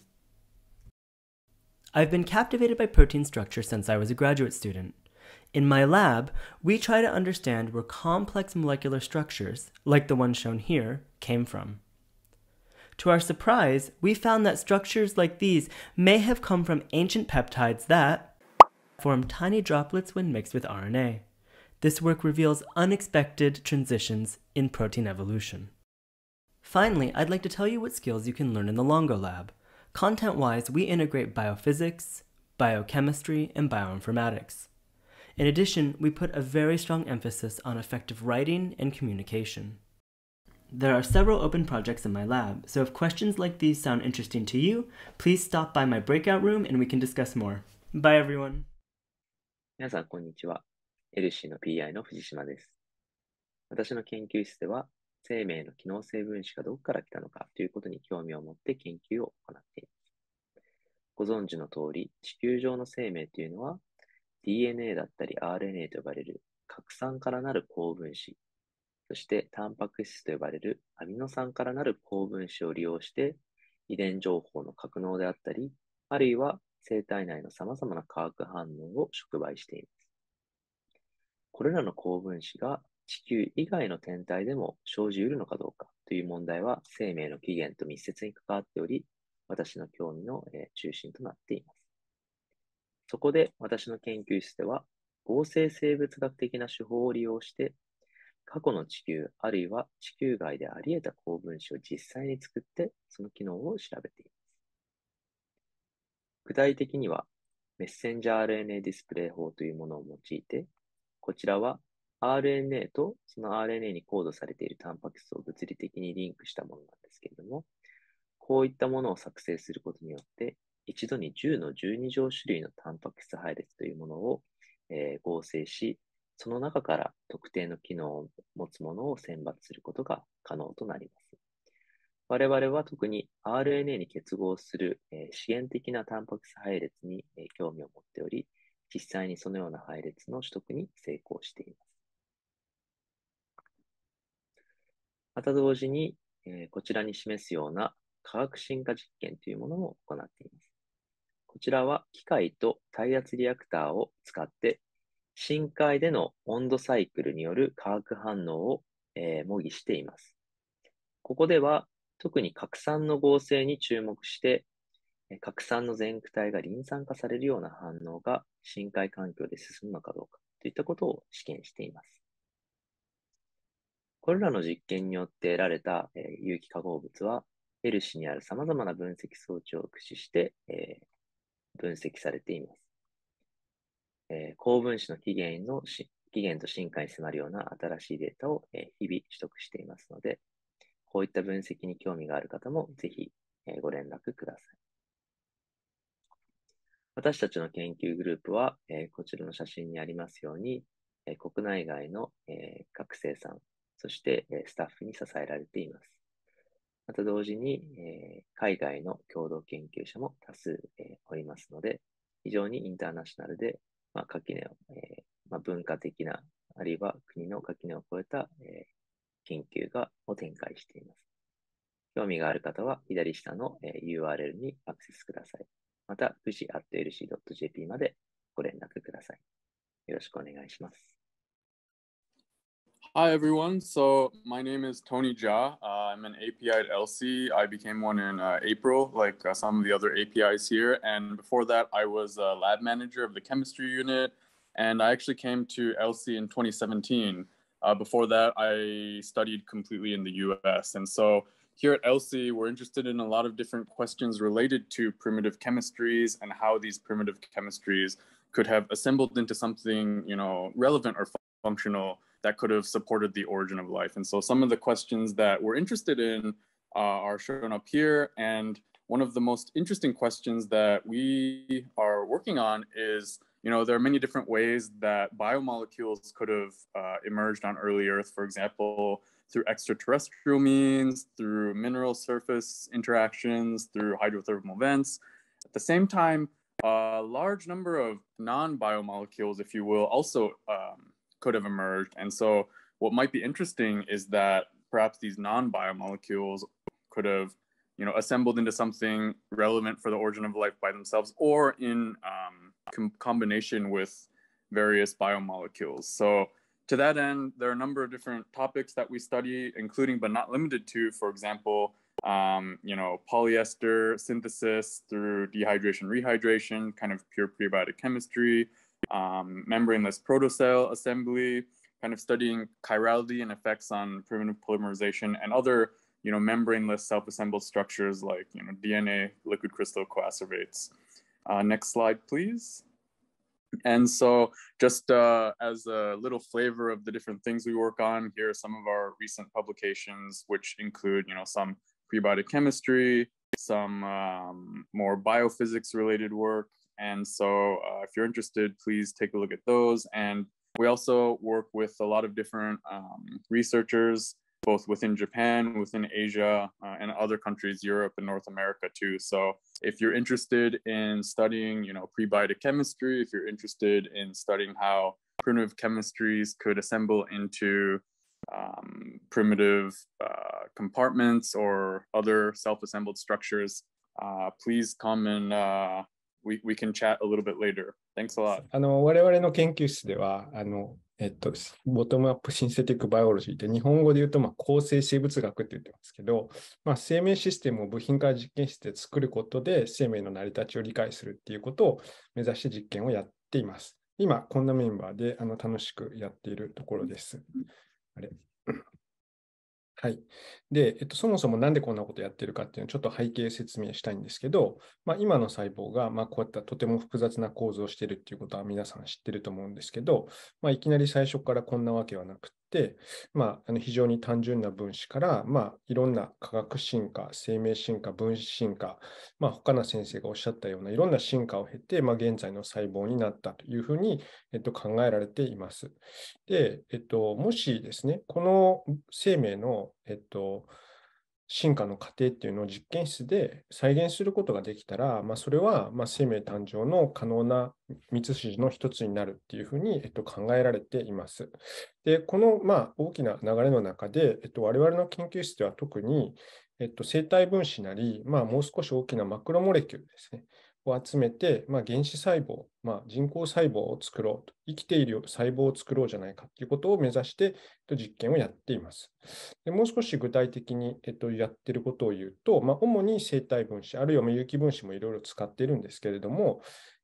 I've been captivated by protein structure since I was a graduate student. In my lab, we try to understand where complex molecular structures, like the one shown here, came from. To our surprise, we found that structures like these may have come from ancient peptides that form tiny droplets when mixed with RNA. This work reveals unexpected transitions in protein evolution. Finally, I'd like to tell you what skills you can learn in the Longo Lab. Content wise, we integrate biophysics, biochemistry, and bioinformatics. In addition, we put a very strong emphasis on effective writing and communication. There are several open projects in my lab, so if questions like these sound interesting to you, please stop by my breakout room and we can discuss more. Bye everyone! 皆さん、こんにちは。LC の PI の藤島です。私の研究室では、生命の機能性分子がどこから来たのかということに興味を持って研究を行っています。ご存知の通り、地球上の生命というのは、DNA だったり RNA と呼ばれる核酸からなる高分子、そしてタンパク質と呼ばれるアミノ酸からなる高分子を利用して、遺伝情報の格納であったり、あるいは生体内の様々な化学反応を触媒しています。これらの高分子が地球以外の天体でも生じうるのかどうかという問題は生命の起源と密接に関わっており、私の興味の中心となっています。そこで私の研究室では合成生物学的な手法を利用して、過去の地球あるいは地球外であり得た高分子を実際に作ってその機能を調べています。具体的にはメッセンジャー RNA ディスプレイ法というものを用いて、こちらは RNA とその RNA にコードされているタンパク質を物理的にリンクしたものなんですけれども、こういったものを作成することによって、一度に10の12乗種類のタンパク質配列というものを、えー、合成し、その中から特定の機能を持つものを選抜することが可能となります。我々は特に RNA に結合する、えー、資源的なタンパク質配列に、えー、興味を持っており、実際にそのような配列の取得に成功しています。また同時に、えー、こちらに示すような化学進化実験というものも行っています。こちらは機械と耐圧リアクターを使って、深海での温度サイクルによる化学反応を、えー、模擬しています。ここでは特に核酸の合成に注目して、核酸の全駆体がリン酸化されるような反応が深海環境で進むのかどうかといったことを試験しています。これらの実験によって得られた、え有機化合物は、ヘルシーにある様々な分析装置を駆使して、え分析されています。え高分子の起源の起源と進化に迫るような新しいデータを、え日々取得していますので、こういった分析に興味がある方もぜひ、えご連絡ください。私たちの研究グループは、えこちらの写真にありますように、え国内外の、え学生さん、そして、えスタッフに支えられています。また同時に、え海外の共同研究者も多数、えおりますので、非常にインターナショナルで、まあ、垣根を、えまあ、文化的な、あるいは国の垣根を超えた、え研究がを展開しています。興味がある方は左下の、え URL にアクセスください。また、富士 lc.jp までご連絡ください。よろしくお願いします。Hi everyone. So my name is Tony Jia. Uh, I'm an API at LC. I became one in uh, April, like uh, some of the other APIs here. And before that, I was a lab manager of the chemistry unit. And I actually came to LC in 2017. Uh, before that, I studied completely in the U.S. And so here at ELSI, we're interested in a lot of different questions related to primitive chemistries and how these primitive chemistries could have assembled into something, you know, relevant or functional that could have supported the origin of life. And so some of the questions that we're interested in uh, are shown up here. And one of the most interesting questions that we are working on is, you know, there are many different ways that biomolecules could have uh, emerged on early Earth. For example, through extraterrestrial means, through mineral surface interactions, through hydrothermal vents. At the same time, a large number of non-biomolecules, if you will, also um, could have emerged. And so what might be interesting is that perhaps these non-biomolecules could have you know assembled into something relevant for the origin of life by themselves or in um, com- combination with various biomolecules so to that end, there are a number of different topics that we study, including but not limited to, for example, um, you know, polyester synthesis through dehydration, rehydration, kind of pure prebiotic chemistry, um, membraneless protocell assembly, kind of studying chirality and effects on primitive polymerization and other, you know, membraneless self-assembled structures like, you know, DNA liquid crystal coacervates. Uh, next slide, please and so just uh, as a little flavor of the different things we work on here are some of our recent publications which include you know some prebiotic chemistry some um, more biophysics related work and so uh, if you're interested please take a look at those and we also work with a lot of different um, researchers both within Japan, within Asia, uh, and other countries, Europe and North America too. So if you're interested in studying, you know, prebiotic chemistry, if you're interested in studying how primitive chemistries could assemble into um, primitive uh, compartments or other self-assembled structures, uh, please come and uh, we, we can chat a little bit later. Thanks a lot. えっと、ボトムアップシンセティックバイオロジーって日本語で言うと、まあ、構成生物学って言ってますけど、まあ、生命システムを部品から実験室で作ることで生命の成り立ちを理解するっていうことを目指して実験をやっています。今、こんなメンバーであの楽しくやっているところです。あれはい。で、えっと、そもそもなんでこんなことやってるかっていうのをちょっと背景説明したいんですけど、まあ、今の細胞が、まあ、こういったとても複雑な構造をしているっていうことは皆さん知ってると思うんですけど、まあ、いきなり最初からこんなわけはなく、まあ、あの非常に単純な分子から、まあ、いろんな化学進化、生命進化、分子進化、まあ、他の先生がおっしゃったようないろんな進化を経て、まあ、現在の細胞になったというふうに、えっと、考えられています。で、えっと、もしですね、この生命の、えっと、進化の過程っていうのを実験室で再現することができたら、まあ、それはま生命誕生の可能な道筋の一つになるっていうふうに、えっと、考えられています。で、このまあ大きな流れの中で、えっと、我々の研究室では特に、えっと、生体分子なり、まあ、もう少し大きなマクロモレキュールですね。を集めて、まあ、原子細胞、まあ、人工細胞を作ろうと、生きている細胞を作ろうじゃないかということを目指して、と、実験をやっています。でもう少し具体的に、えっと、やってることを言うと、まあ、主に生体分子、あるいは有機分子もいろいろ使っているんですけれども、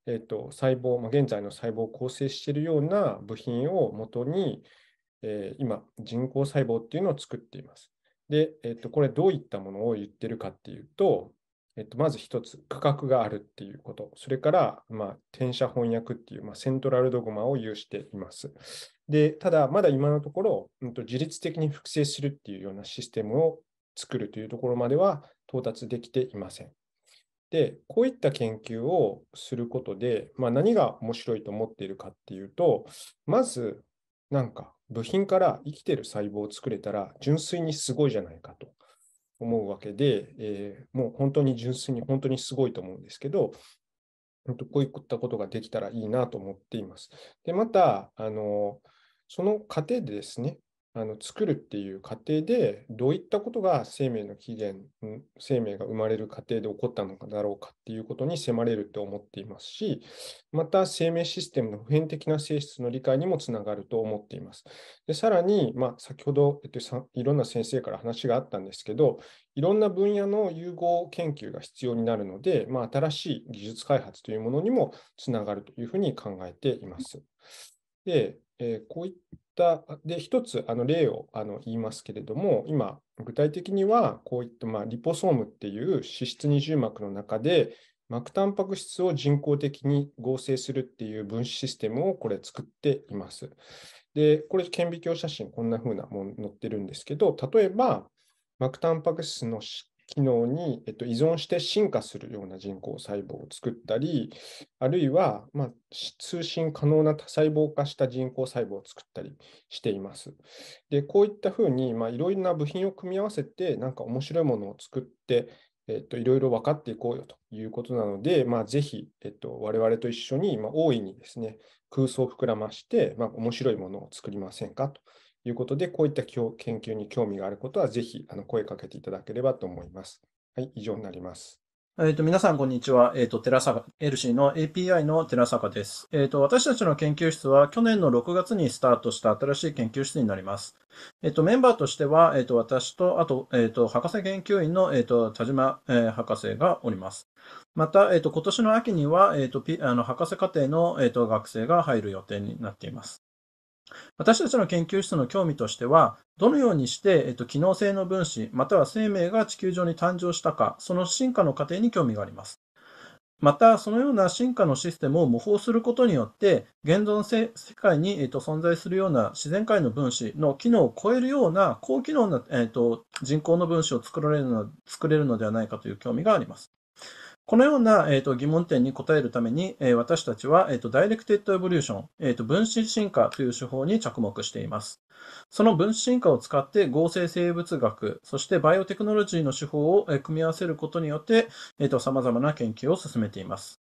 えっと、細胞、まあ、現在の細胞を構成しているような部品をもとに、えー、今、人工細胞っていうのを作っています。で、えっと、これどういったものを言ってるかっていうと、えっと、まず一つ、区画があるっていうこと、それから、まあ、転写翻訳っていう、まあ、セントラルドグマを有しています。で、ただ、まだ今のところ、うんと、自律的に複製するっていうようなシステムを作るというところまでは到達できていません。で、こういった研究をすることで、まあ、何が面白いと思っているかっていうと、まず、なんか、部品から生きてる細胞を作れたら、純粋にすごいじゃないかと。思うわけで、えー、もう本当に純粋に本当にすごいと思うんですけど、本当こういったことができたらいいなと思っています。で、また、あのその過程でですね、あの作るっていう過程でどういったことが生命の起源生命が生まれる過程で起こったのだろうかっていうことに迫れると思っていますしまた生命システムの普遍的な性質の理解にもつながると思っています。でさらに、まあ、先ほど、えっと、いろんな先生から話があったんですけどいろんな分野の融合研究が必要になるので、まあ、新しい技術開発というものにもつながるというふうに考えています。でえー、こういったで一つあの例をあの言いますけれども今具体的にはこういった、まあ、リポソームっていう脂質二重膜の中で膜タンパク質を人工的に合成するっていう分子システムをこれ作っています。で、これ顕微鏡写真こんな風なもの載ってるんですけど、例えば膜タンパク質の機能に、えっと、依存して進化するような人工細胞を作ったり、あるいは、まあ、通信可能な多細胞化した人工細胞を作ったりしています。で、こういったふうに、まあ、いろいろな部品を組み合わせて、なんか面白いものを作って、えっと、いろいろ分かっていこうよということなので、まあ、ぜひ、えっと、我々と一緒に、まあ、大いにですね、空想を膨らまして、まあ、面白いものを作りませんかとということで、こういった研究に興味があることは、ぜひあの声かけていただければと思います。はい、以上になります。えっ、ー、と、皆さん、こんにちは。えっ、ー、と、寺坂、LC の API の寺坂です。えっ、ー、と、私たちの研究室は、去年の6月にスタートした新しい研究室になります。えっ、と、メンバーとしては、えっ、と、私と、あと、えっ、と、博士研究員の、えっ、と、田島、え博士がおります。また、えっ、と、今年の秋には、えっ、と、P、あの、博士課程の、えっ、と、学生が入る予定になっています。私たちの研究室の興味としては、どのようにして、えっと、機能性の分子、または生命が地球上に誕生したか、その進化の過程に興味があります。また、そのような進化のシステムを模倣することによって、現存世界に、えっと、存在するような自然界の分子の機能を超えるような高機能な、えっと、人工の分子を作られるの作れるのではないかという興味があります。このような、えーと、疑問点に答えるために、えー、私たちは、えーと、ダイレクテッドエボリューション、えーと、分子進化という手法に着目しています。その分子進化を使って合成生物学、そしてバイオテクノロジーの手法を、えー、組み合わせることによって、様々な研究を進めています。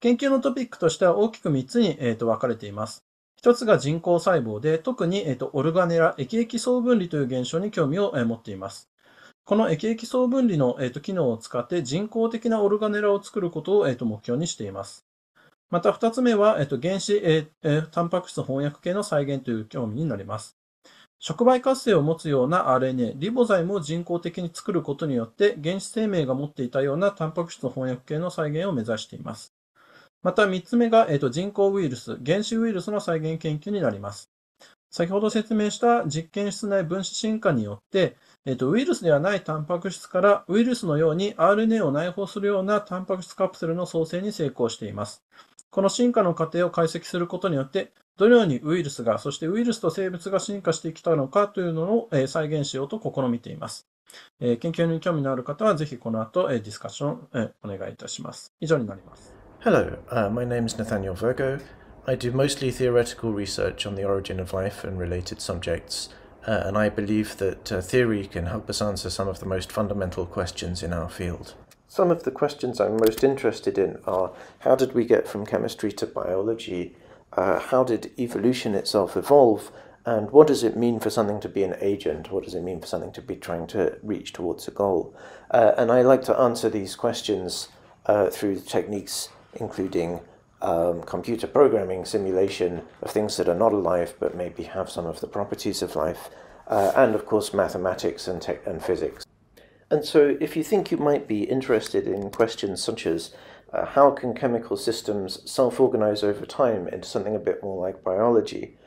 研究のトピックとしては大きく3つに、えー、と分かれています。1つが人工細胞で、特に、えーと、オルガネラ、液液層分離という現象に興味を、えー、持っています。この液液層分離の、えー、と機能を使って人工的なオルガネラを作ることを、えー、と目標にしています。また2つ目は、えー、と原子、えー、タンパク質翻訳系の再現という興味になります。触媒活性を持つような RNA、リボザイムを人工的に作ることによって原子生命が持っていたようなタンパク質翻訳系の再現を目指しています。また3つ目が、えー、と人工ウイルス、原子ウイルスの再現研究になります。先ほど説明した実験室内分子進化によって、えっと、ウイルスではないタンパク質からウイルスのように RNA を内包するようなタンパク質カプセルの創生に成功しています。この進化の過程を解析することによって、どのようにウイルスが、そしてウイルスと生物が進化してきたのかというのを再現しようと試みています。研究に興味のある方は、ぜひこの後ディスカッションお願いいたします。以上になります。Hello,、uh, my name is Nathaniel Virgo. I do mostly theoretical research on the origin of life and related subjects. uh, and I believe that uh, theory can help us answer some of the most fundamental questions in our field. Some of the questions I'm most interested in are how did we get from chemistry to biology? Uh, how did evolution itself evolve? And what does it mean for something to be an agent? What does it mean for something to be trying to reach towards a goal? Uh, and I like to answer these questions uh, through techniques including um, computer programming simulation of things that are not alive but maybe have some of the properties of life, uh, and of course mathematics and, and physics. And so, if you think you might be interested in questions such as uh, how can chemical systems self organize over time into something a bit more like biology,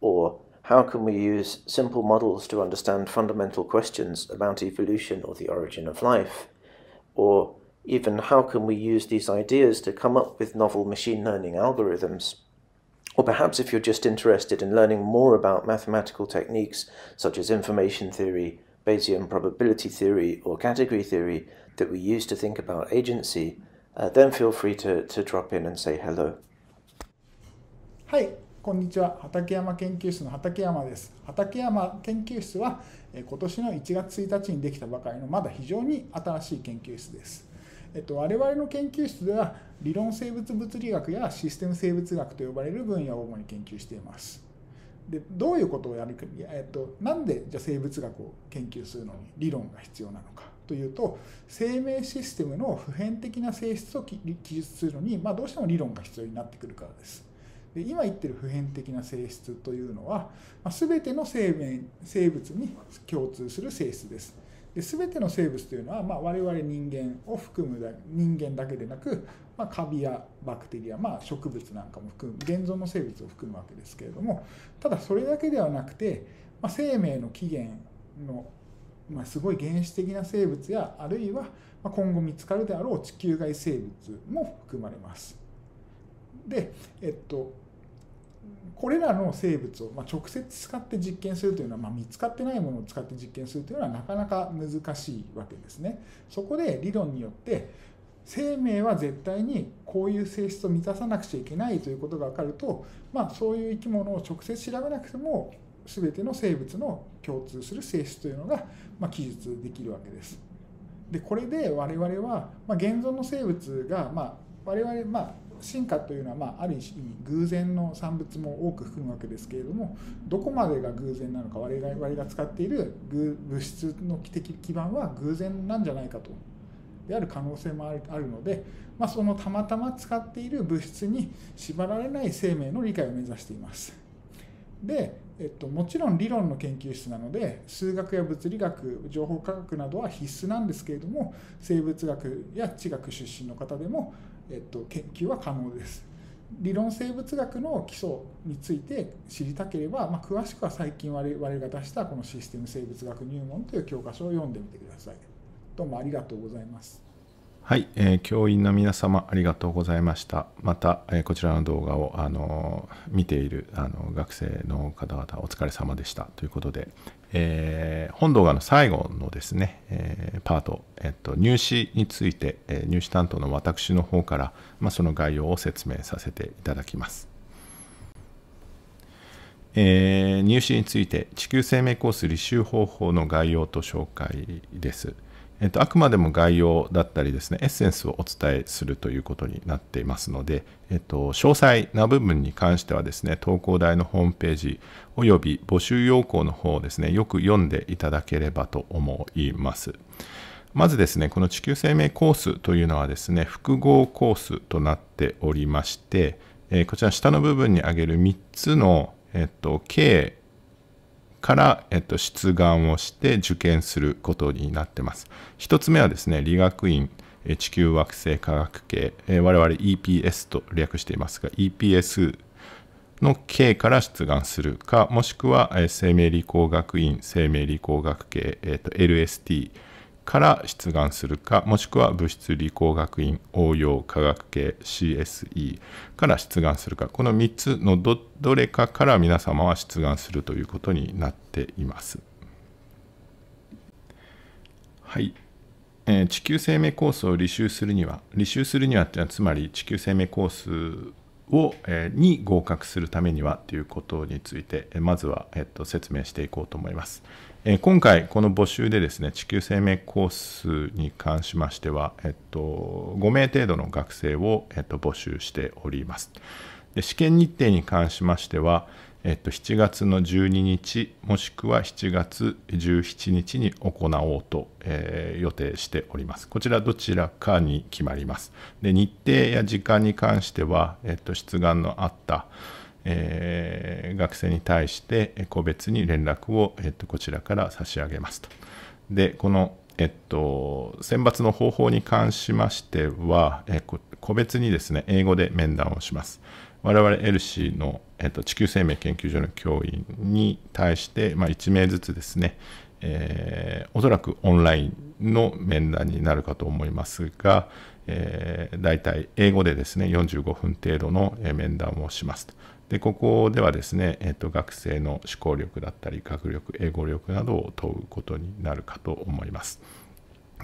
or how can we use simple models to understand fundamental questions about evolution or the origin of life, or even how can we use these ideas to come up with novel machine learning algorithms? Or perhaps if you're just interested in learning more about mathematical techniques such as information theory, Bayesian probability theory, or category theory that we use to think about agency, uh, then feel free to, to drop in and say hello. Hi. こんにちは畠山研究室の畠山です畠山研究室は今年の1月1日にできたばかりのまだ非常に新しい研究室ですえっと、我々の研究室では理論生物物理学やシステム生物学と呼ばれる分野を主に研究しています。でどういうことをやるか、えっと、なんでじゃ生物学を研究するのに理論が必要なのかというと生命システムの普遍的な性質を記述するのに、まあ、どうしても理論が必要になってくるからです。で今言ってる普遍的な性質というのは、まあ、全ての生命生物に共通する性質です。で全ての生物というのは、まあ、我々人間を含む人間だけでなく、まあ、カビやバクテリア、まあ、植物なんかも含む現存の生物を含むわけですけれどもただそれだけではなくて、まあ、生命の起源の、まあ、すごい原始的な生物やあるいは今後見つかるであろう地球外生物も含まれます。で、えっと、これらの生物を、ま直接使って実験するというのは、ま見つかってないものを使って実験するというのはなかなか難しいわけですね。そこで理論によって生命は絶対にこういう性質を満たさなくちゃいけないということが分かると、まあ、そういう生き物を直接調べなくても全ての生物の共通する性質というのが、ま記述できるわけです。でこれで我々は、ま現存の生物が、まあ、我々、まあ進化というのは、まあ、ある意味偶然の産物も多く含むわけですけれどもどこまでが偶然なのか我々が使っている物質の的基盤は偶然なんじゃないかとである可能性もあるので、まあ、そのたまたま使っている物質に縛られない生命の理解を目指しています。でえっと、もちろん理論の研究室なので数学や物理学情報科学などは必須なんですけれども生物学や地学出身の方でもえっと、研究は可能です。理論生物学の基礎について知りたければ、まあ、詳しくは最近我々が出したこのシステム生物学入門という教科書を読んでみてください。どうもありがとうございます。はい、えー、教員の皆様ありがとうございました。また、えー、こちらの動画をあの見ているあの学生の方々お疲れ様でしたということで、えー、本動画の最後のですね、えー、パート、えっと、入試について、え入試担当の私の方から、まあ、その概要を説明させていただきます。えー、入試について地球生命コース履修方法の概要と紹介です。えっと、あくまでも概要だったりですね、エッセンスをお伝えするということになっていますので、えっと、詳細な部分に関してはですね、東工大のホームページ及び募集要項の方をですね、よく読んでいただければと思います。まずですね、この地球生命コースというのはですね、複合コースとなっておりまして、えこちら下の部分に挙げる3つの、えっと、計から、えっと、出願をして受験することになってます。1つ目はですね、理学院地球惑星科学系、え我々 EPS と略していますが、EPS の系から出願するか、もしくは、え生命理工学院、生命理工学系、えっと、LST、から出願するか、もしくは物質理工学院応用科学系 CSE から出願するか、この3つのどどれかから皆様は出願するということになっています。はい。え地球生命コースを履修するには、履修するにはっていうのはつまり地球生命コースを、えに合格するためにはということについて、まずは、えっと、説明していこうと思います。え今回、この募集でですね、地球生命コースに関しましては、えっと、5名程度の学生を、えっと、募集しております。で試験日程に関しましては、えっと、7月の12日、もしくは7月17日に行おうと、えー、予定しております。こちらどちらかに決まります。で日程や時間に関しては、えっと、出願のあった、えー、学生に対して個別に連絡を、えっと、こちらから差し上げますと。で、この、えっと、選抜の方法に関しましては、え個別にですね、英語で面談をします。我々 LC の、えっと、地球生命研究所の教員に対して、まあ、1名ずつですね、えー、おそらくオンラインの面談になるかと思いますが、えー、大体英語でですね45分程度の面談をしますと。でここではですね、えっと、学生の思考力だったり学力英語力などを問うことになるかと思います。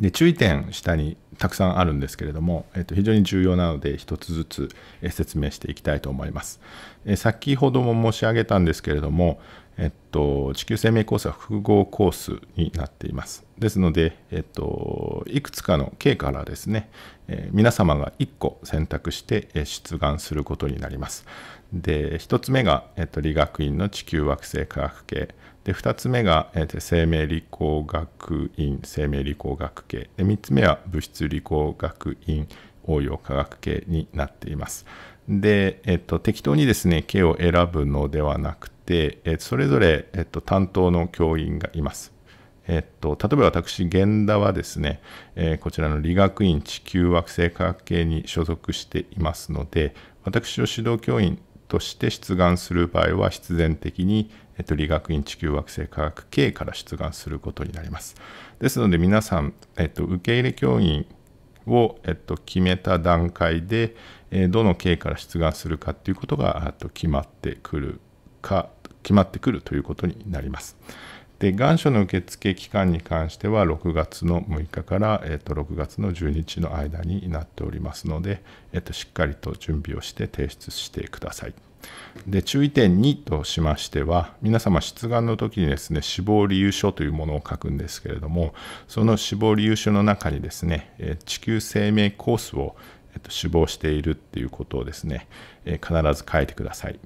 で注意点下にたくさんあるんですけれども、えっと、非常に重要なので1つずつ説明していきたいと思います。え先ほども申し上げたんですけれども、えっと、地球生命コースは複合コースになっています。ですので、えっと、いくつかの K からですね、え皆様が1個選択して出願することになります。で1つ目が、えっと、理学院の地球惑星科学系で2つ目が、えっと、生命理工学院生命理工学系で3つ目は物質理工学院応用科学系になっています。で、えっと、適当にですね、系を選ぶのではなくて、えっと、それぞれ、えっと、担当の教員がいます。えっと、例えば私、源田はですね、えー、こちらの理学院地球惑星科学系に所属していますので、私を指導教員として出願する場合は必然的に、えっと、理学院地球惑星科学系から出願することになります。ですので皆さん、えっと、受け入れ教員を、えっと、決めた段階で、えどの系から出願するかということが、えっと、決まってくるか決まってくるということになります。で願書の受付期間に関しては6月の6日から、えー、と6月の12日の間になっておりますので、えー、としっかりと準備をして提出してください。で注意点2としましては皆様出願の時にですね死亡理由書というものを書くんですけれどもその死亡理由書の中にですね、え地球生命コースを、えー、と死亡しているっていうことをですね、え必ず書いてください。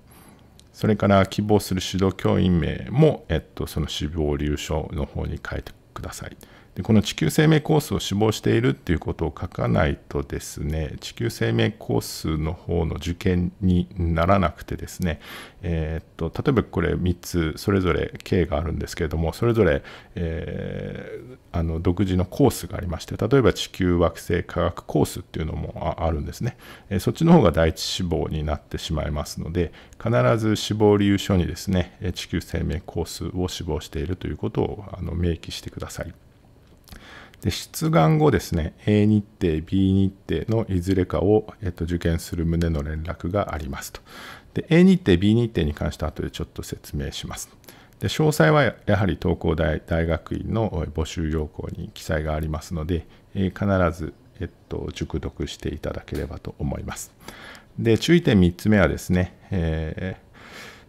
それから希望する指導教員名も、えっと、その死亡由書の方に書いてください。この地球生命コースを志望しているっていうことを書かないとですね、地球生命コースの方の受験にならなくてですね、えー、っと、例えばこれ3つ、それぞれ K があるんですけれども、それぞれ、えー、あの独自のコースがありまして、例えば地球惑星科学コースっていうのもあるんですね、えー、そっちの方が第一志望になってしまいますので、必ず志望理由書にですね、地球生命コースを志望しているということをあの明記してください。で出願後ですね A 日程 B 日程のいずれかを、えっと、受験する旨の連絡がありますとで A 日程 B 日程に関して後でちょっと説明しますで詳細はやはり東工大大学院の募集要項に記載がありますので、必ず、えっと、熟読していただければと思いますで注意点3つ目はですね、え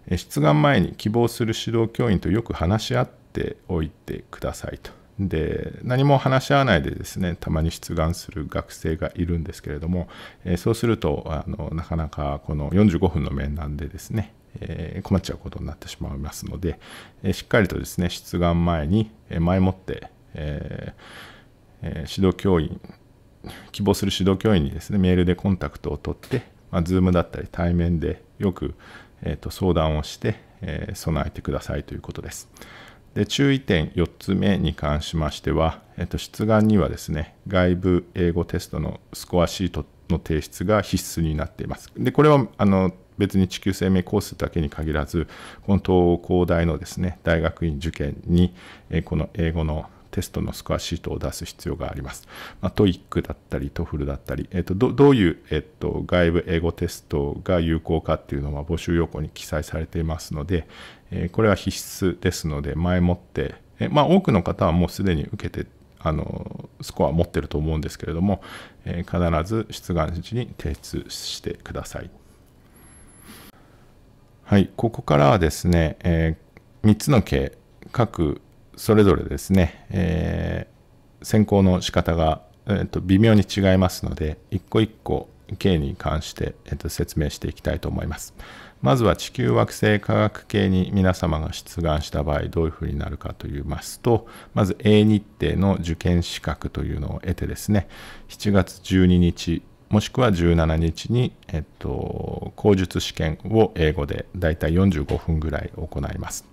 ー、出願前に希望する指導教員とよく話し合っておいてくださいとで何も話し合わないでですねたまに出願する学生がいるんですけれども、えー、そうするとあのなかなかこの45分の面談でですね、えー、困っちゃうことになってしまいますので、えしっかりとですね出願前に前もって、ええ指導教員希望する指導教員にですねメールでコンタクトを取って、まあ、Zoom だったり対面でよく、えー、と相談をして、え備えてくださいということです。で注意点4つ目に関しましては、えっと、出願にはですね外部英語テストのスコアシートの提出が必須になっています。でこれはあの別に地球生命コースだけに限らず、この東工大のですね大学院受験に、えこの英語のテストのスコアシートを出す必要があります。まあ、トイックだったり、トフルだったり、えっと、どういう、えっと、外部英語テストが有効かっていうのは募集要項に記載されていますので、えこれは必須ですので、前もって、えまあ、多くの方はもうすでに受けて、あのスコア持ってると思うんですけれども、え必ず出願時に提出してください。はい、ここからはですね、え3つの計各それぞれですね、えー、選考の仕方が、えーと、微妙に違いますので、一個一個 K に関して、えーと説明していきたいと思います。まずは地球惑星科学系に皆様が出願した場合どういうふうになるかと言いますと、まず A 日程の受験資格というのを得てですね、7月12日、もしくは17日に、えっと、口述試験を英語でだいたい45分ぐらい行います。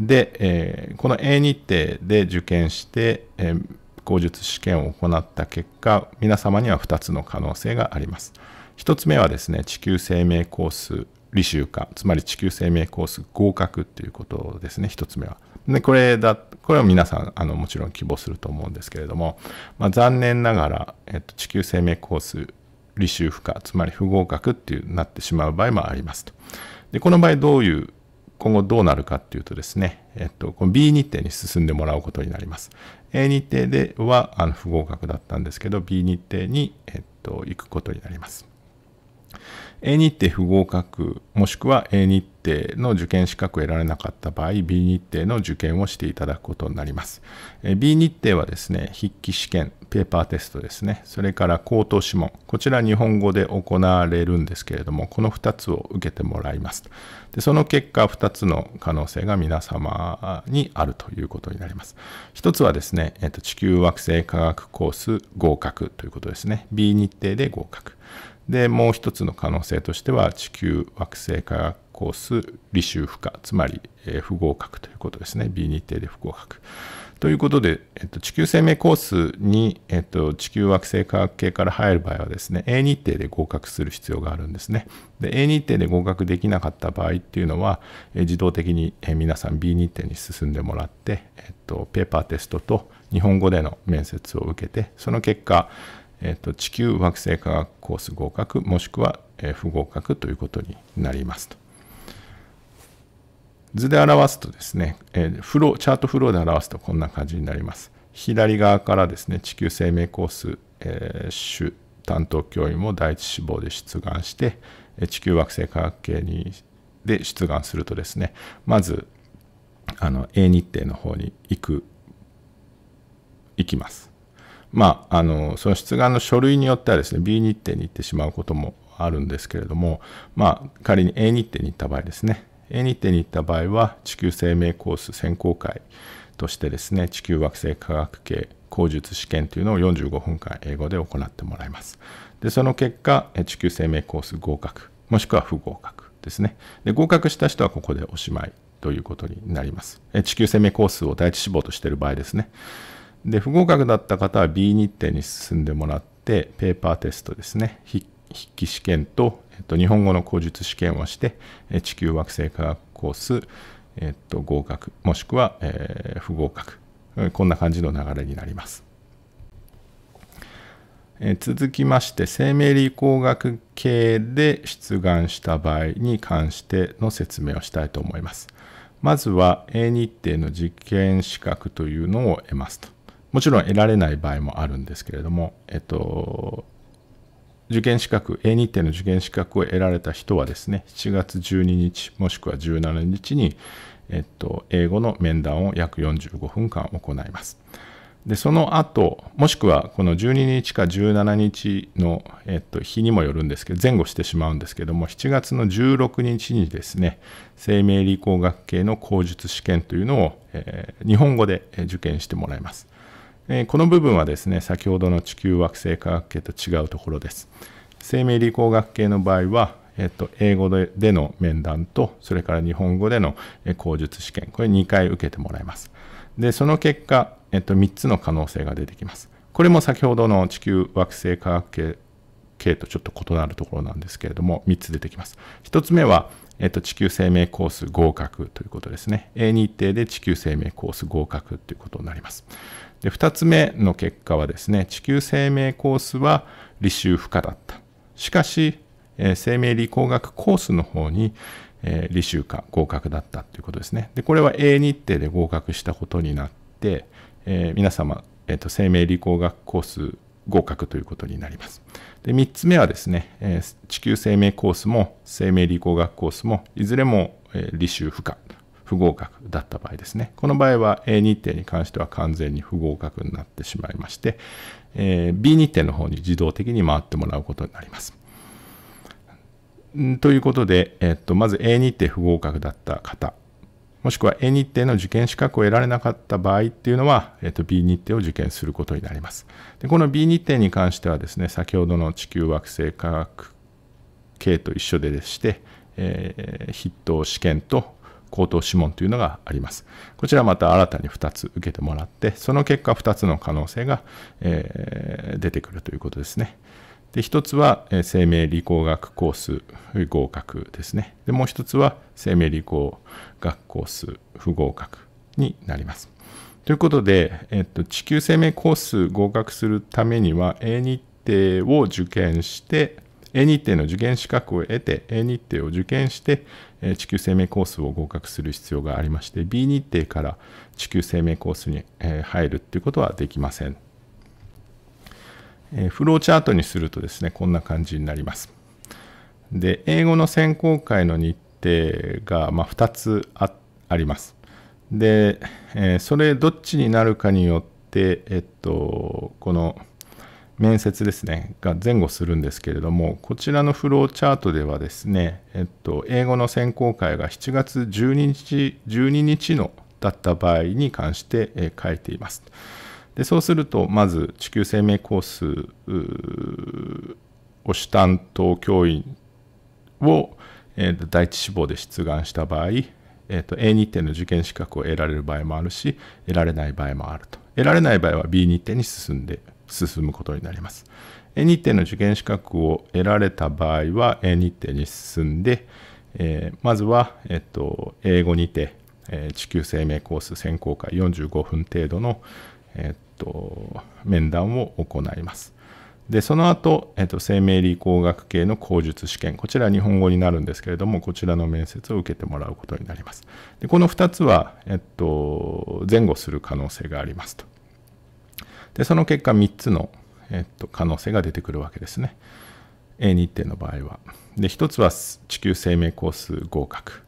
で、えー、この A 日程で受験して、えー、口述試験を行った結果、皆様には2つの可能性があります。一つ目はですね、地球生命コース履修科、つまり地球生命コース合格っていうことですね、1つ目は。で、これだ、これは皆さん、あの、もちろん希望すると思うんですけれども、まあ、残念ながら、えっと、地球生命コース履修不可、つまり不合格っていうなってしまう場合もありますと。で、この場合どういう、今後どうなるかっていうとですね、えっと、この B 日程に進んでもらうことになります。A 日程ではあの不合格だったんですけど、B 日程に、えっと、行くことになります。A 日程不合格もしくは A 日程の受験資格を得られなかった場合 B 日程の受験をしていただくことになります B 日程はですね筆記試験ペーパーテストですねそれから口頭諮問こちら日本語で行われるんですけれどもこの2つを受けてもらいますでその結果2つの可能性が皆様にあるということになります1つはですね、えっと、地球惑星科学コース合格ということですね B 日程で合格で、もう一つの可能性としては、地球惑星科学コース履修不可、つまり、えー、不合格ということですね。B 日程で不合格。ということで、えっと、地球生命コースに、えっと、地球惑星科学系から入る場合はですね、A 日程で合格する必要があるんですね。で、A 日程で合格できなかった場合っていうのは、え自動的に、え皆さん B 日程に進んでもらって、えっと、ペーパーテストと日本語での面接を受けて、その結果、えーと、地球惑星科学コース合格もしくは、えー、不合格ということになりますと。図で表すとですね、えー、フローチャートフローで表すとこんな感じになります。左側からですね、地球生命コース、えー、主担当教員も第一志望で出願して、地球惑星科学系にで出願するとですね、まずあの A 日程の方に行く、行きます。まあ、あのその出願の書類によってはですね B 日程に行ってしまうこともあるんですけれども、まあ、仮に A 日程に行った場合ですね A 日程に行った場合は地球生命コース選考会としてですね地球惑星科学系口述試験というのを45分間英語で行ってもらいますでその結果地球生命コース合格もしくは不合格ですねで合格した人はここでおしまいということになります地球生命コースを第一志望としている場合ですねで、不合格だった方は B 日程に進んでもらって、ペーパーテストですね、筆記試験と、えっと、日本語の口述試験をして、地球惑星科学コース、えっと、合格、もしくは、えー、不合格。こんな感じの流れになります。え続きまして、生命理工学系で出願した場合に関しての説明をしたいと思います。まずは A 日程の実験資格というのを得ますと。もちろん得られない場合もあるんですけれども、えっと、受験資格、A 日程の受験資格を得られた人はですね、7月12日もしくは17日に、えっと、英語の面談を約45分間行います。で、その後、もしくはこの12日か17日の、えっと、日にもよるんですけど、前後してしまうんですけども、7月の16日にですね、生命理工学系の口述試験というのを、えー、日本語で受験してもらいます。えこの部分はですね、先ほどの地球惑星科学系と違うところです。生命理工学系の場合は、えっと、英語での面談と、それから日本語での口述試験、これ2回受けてもらいます。で、その結果、えっと、3つの可能性が出てきます。これも先ほどの地球惑星科学系系とちょっと異なるところなんですけれども、3つ出てきます。1つ目は、えっと、地球生命コース合格ということですね。A 日程で地球生命コース合格ということになります。で、2つ目の結果はですね、地球生命コースは履修不可だった。しかし、えー、生命理工学コースの方に、えー、履修か合格だったということですね。で、これは A 日程で合格したことになって、えー、皆様、えーと、生命理工学コース合格ということになります。で、3つ目はですね、えー、地球生命コースも生命理工学コースも、いずれも、えー、履修不可。不合格だった場合ですね。この場合は A 日程に関しては完全に不合格になってしまいまして、えー、B 日程の方に自動的に回ってもらうことになります。ということで、えっと、まず A 日程不合格だった方、もしくは A 日程の受験資格を得られなかった場合っていうのは、えっと、B 日程を受験することになります。でこの B 日程に関してはですね、先ほどの地球惑星科学系と一緒でして、えー、筆頭試験と口頭諮問というのがあります。こちらまた新たに2つ受けてもらって、その結果2つの可能性が、えー、出てくるということですね。で、1つは、え生命理工学コース合格ですね。で、もう1つは生命理工学コース不合格になります。ということで、えっと、地球生命コース合格するためには A 日程を受験して、A 日程の受験資格を得て A 日程を受験して地球生命コースを合格する必要がありまして B 日程から地球生命コースに入るっていうことはできません。フローチャートにするとですねこんな感じになります。で英語の選考会の日程が、ま2つあります。で、えそれどっちになるかによって、えっと、この面接ですね、が前後するんですけれども、こちらのフローチャートではですね、えっと、英語の選考会が7月12日 ,12 日のだった場合に関して、書いています。でそうすると、まず地球生命コースを主担当教員を、えー、第一志望で出願した場合、えー、と A 日程の受験資格を得られる場合もあるし、得られない場合もあると。得られない場合は B 日程に進んで進むことになります。A 日程の受験資格を得られた場合は A 日程に進んで、えー、まずは、えっと、英語にて、えー、地球生命コース選考会45分程度の、えっと、面談を行います。で、その後、えっと、生命理工学系の口述試験。こちらは日本語になるんですけれども、こちらの面接を受けてもらうことになります。で、この2つは、えっと、前後する可能性がありますと。で、その結果3つの、えっと、可能性が出てくるわけですね。A 日程の場合は。で、1つは地球生命コース合格。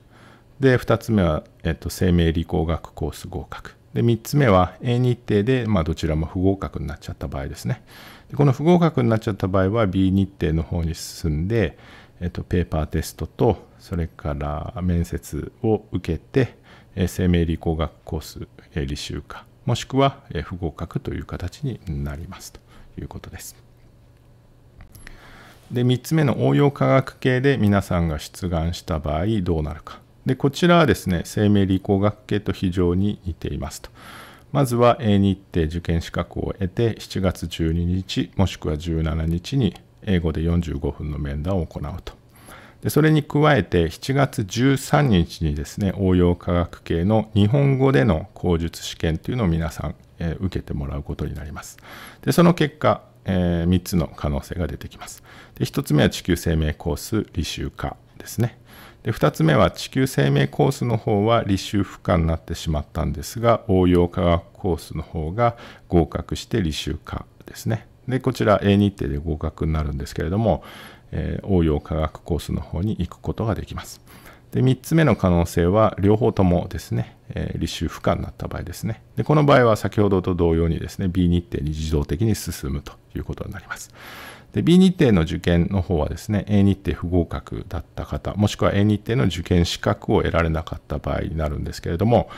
で、2つ目は、えっと、生命理工学コース合格。で、3つ目は A 日程で、まあ、どちらも不合格になっちゃった場合ですね。でこの不合格になっちゃった場合は B 日程の方に進んで、えっと、ペーパーテストと、それから面接を受けて、え生命理工学コース、え履修化もしくは不合格という形になりますということです。で3つ目の応用科学系で皆さんが出願した場合どうなるか。でこちらはですね生命理工学系と非常に似ていますと。まずは A 日程受験資格を得て7月12日もしくは17日に英語で45分の面談を行うと。でそれに加えて7月13日にですね応用科学系の日本語での口述試験というのを皆さん、えー、受けてもらうことになりますでその結果、えー、3つの可能性が出てきますで1つ目は地球生命コース履修科ですねで2つ目は地球生命コースの方は履修不可になってしまったんですが応用科学コースの方が合格して履修化ですねでこちら A 日程で合格になるんですけれども、え応用科学コースの方に行くことができます。で、3つ目の可能性は、両方ともですね、えー、履修不可になった場合ですね。で、この場合は先ほどと同様にですね、B 日程に自動的に進むということになります。で、B 日程の受験の方はですね、A 日程不合格だった方、もしくは A 日程の受験資格を得られなかった場合になるんですけれども、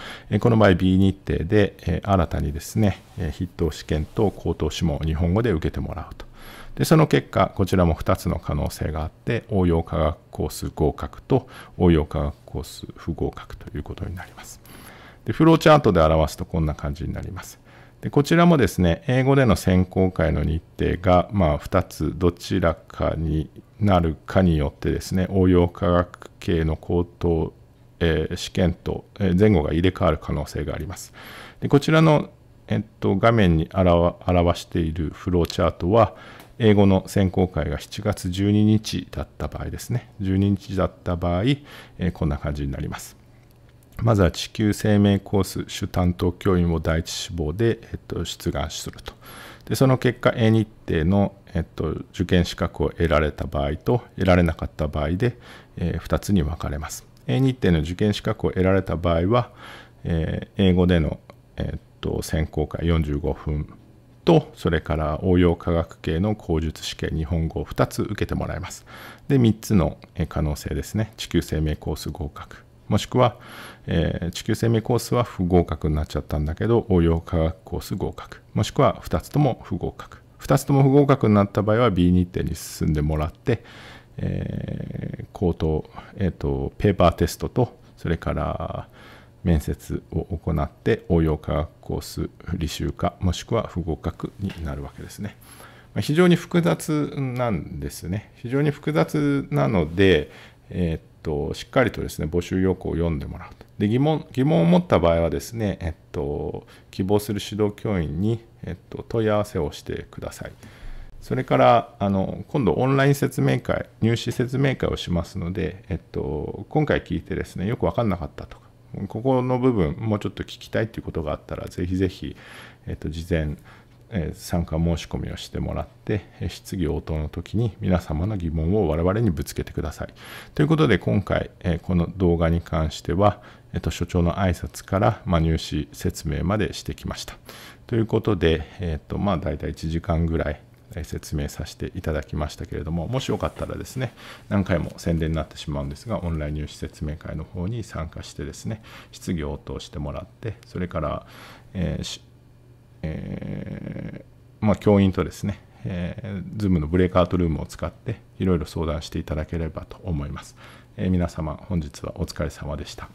この場合 B 日程で新たにですね、筆頭試験と口頭試問を日本語で受けてもらうと。でその結果こちらも2つの可能性があって応用科学コース合格と応用科学コース不合格ということになりますでフローチャートで表すとこんな感じになりますでこちらもですね英語での選考会の日程が、まあ、2つどちらかになるかによってですね応用科学系の高等、えー、試験と前後が入れ替わる可能性がありますでこちらのえっと、画面に表しているフローチャートは、英語の選考会が7月12日だった場合ですね、12日だった場合、えこんな感じになります。まずは地球生命コース主担当教員を第一志望で、えっと、出願すると。でその結果、A 日程の、えっと、受験資格を得られた場合と得られなかった場合で、えー、2つに分かれます。A 日程の受験資格を得られた場合は、えー、英語での、えっと、選考会45分と、それから応用科学系の口述試験日本語を2つ受けてもらいます。で、3つの可能性ですね。地球生命コース合格。もしくは、えー、地球生命コースは不合格になっちゃったんだけど、応用科学コース合格。もしくは2つとも不合格。2つとも不合格になった場合は B 日程に進んでもらって、えー、口頭、えっ、ー、と、ペーパーテストと、それから、面接を行って応用科学コース履修科もしくは不合格になるわけですね。非常に複雑なんですね。非常に複雑なので、えー、っとしっかりとですね募集要項を読んでもらうと。で疑問疑問を持った場合はですね、えっと、希望する指導教員に、えっと、問い合わせをしてください。それからあの今度オンライン説明会入試説明会をしますので、えっと、今回聞いてですねよく分かんなかったとここの部分もうちょっと聞きたいっていうことがあったらぜひぜひ、えー、と事前、えー、参加申し込みをしてもらって、えー、質疑応答の時に皆様の疑問を我々にぶつけてください。ということで今回、えー、この動画に関しては、えっと、所長の挨拶から、まあ、入試説明までしてきました。ということで、えっとまあ、大体1時間ぐらい説明させていただきましたけれども、もしよかったらですね、何回も宣伝になってしまうんですが、オンライン入試説明会の方に参加してですね、質疑応答してもらって、それから、えーえー、まあ、教員とですね、えー、Zoom のブレイクアウトルームを使っていろいろ相談していただければと思います。えー、皆様、本日はお疲れ様でした。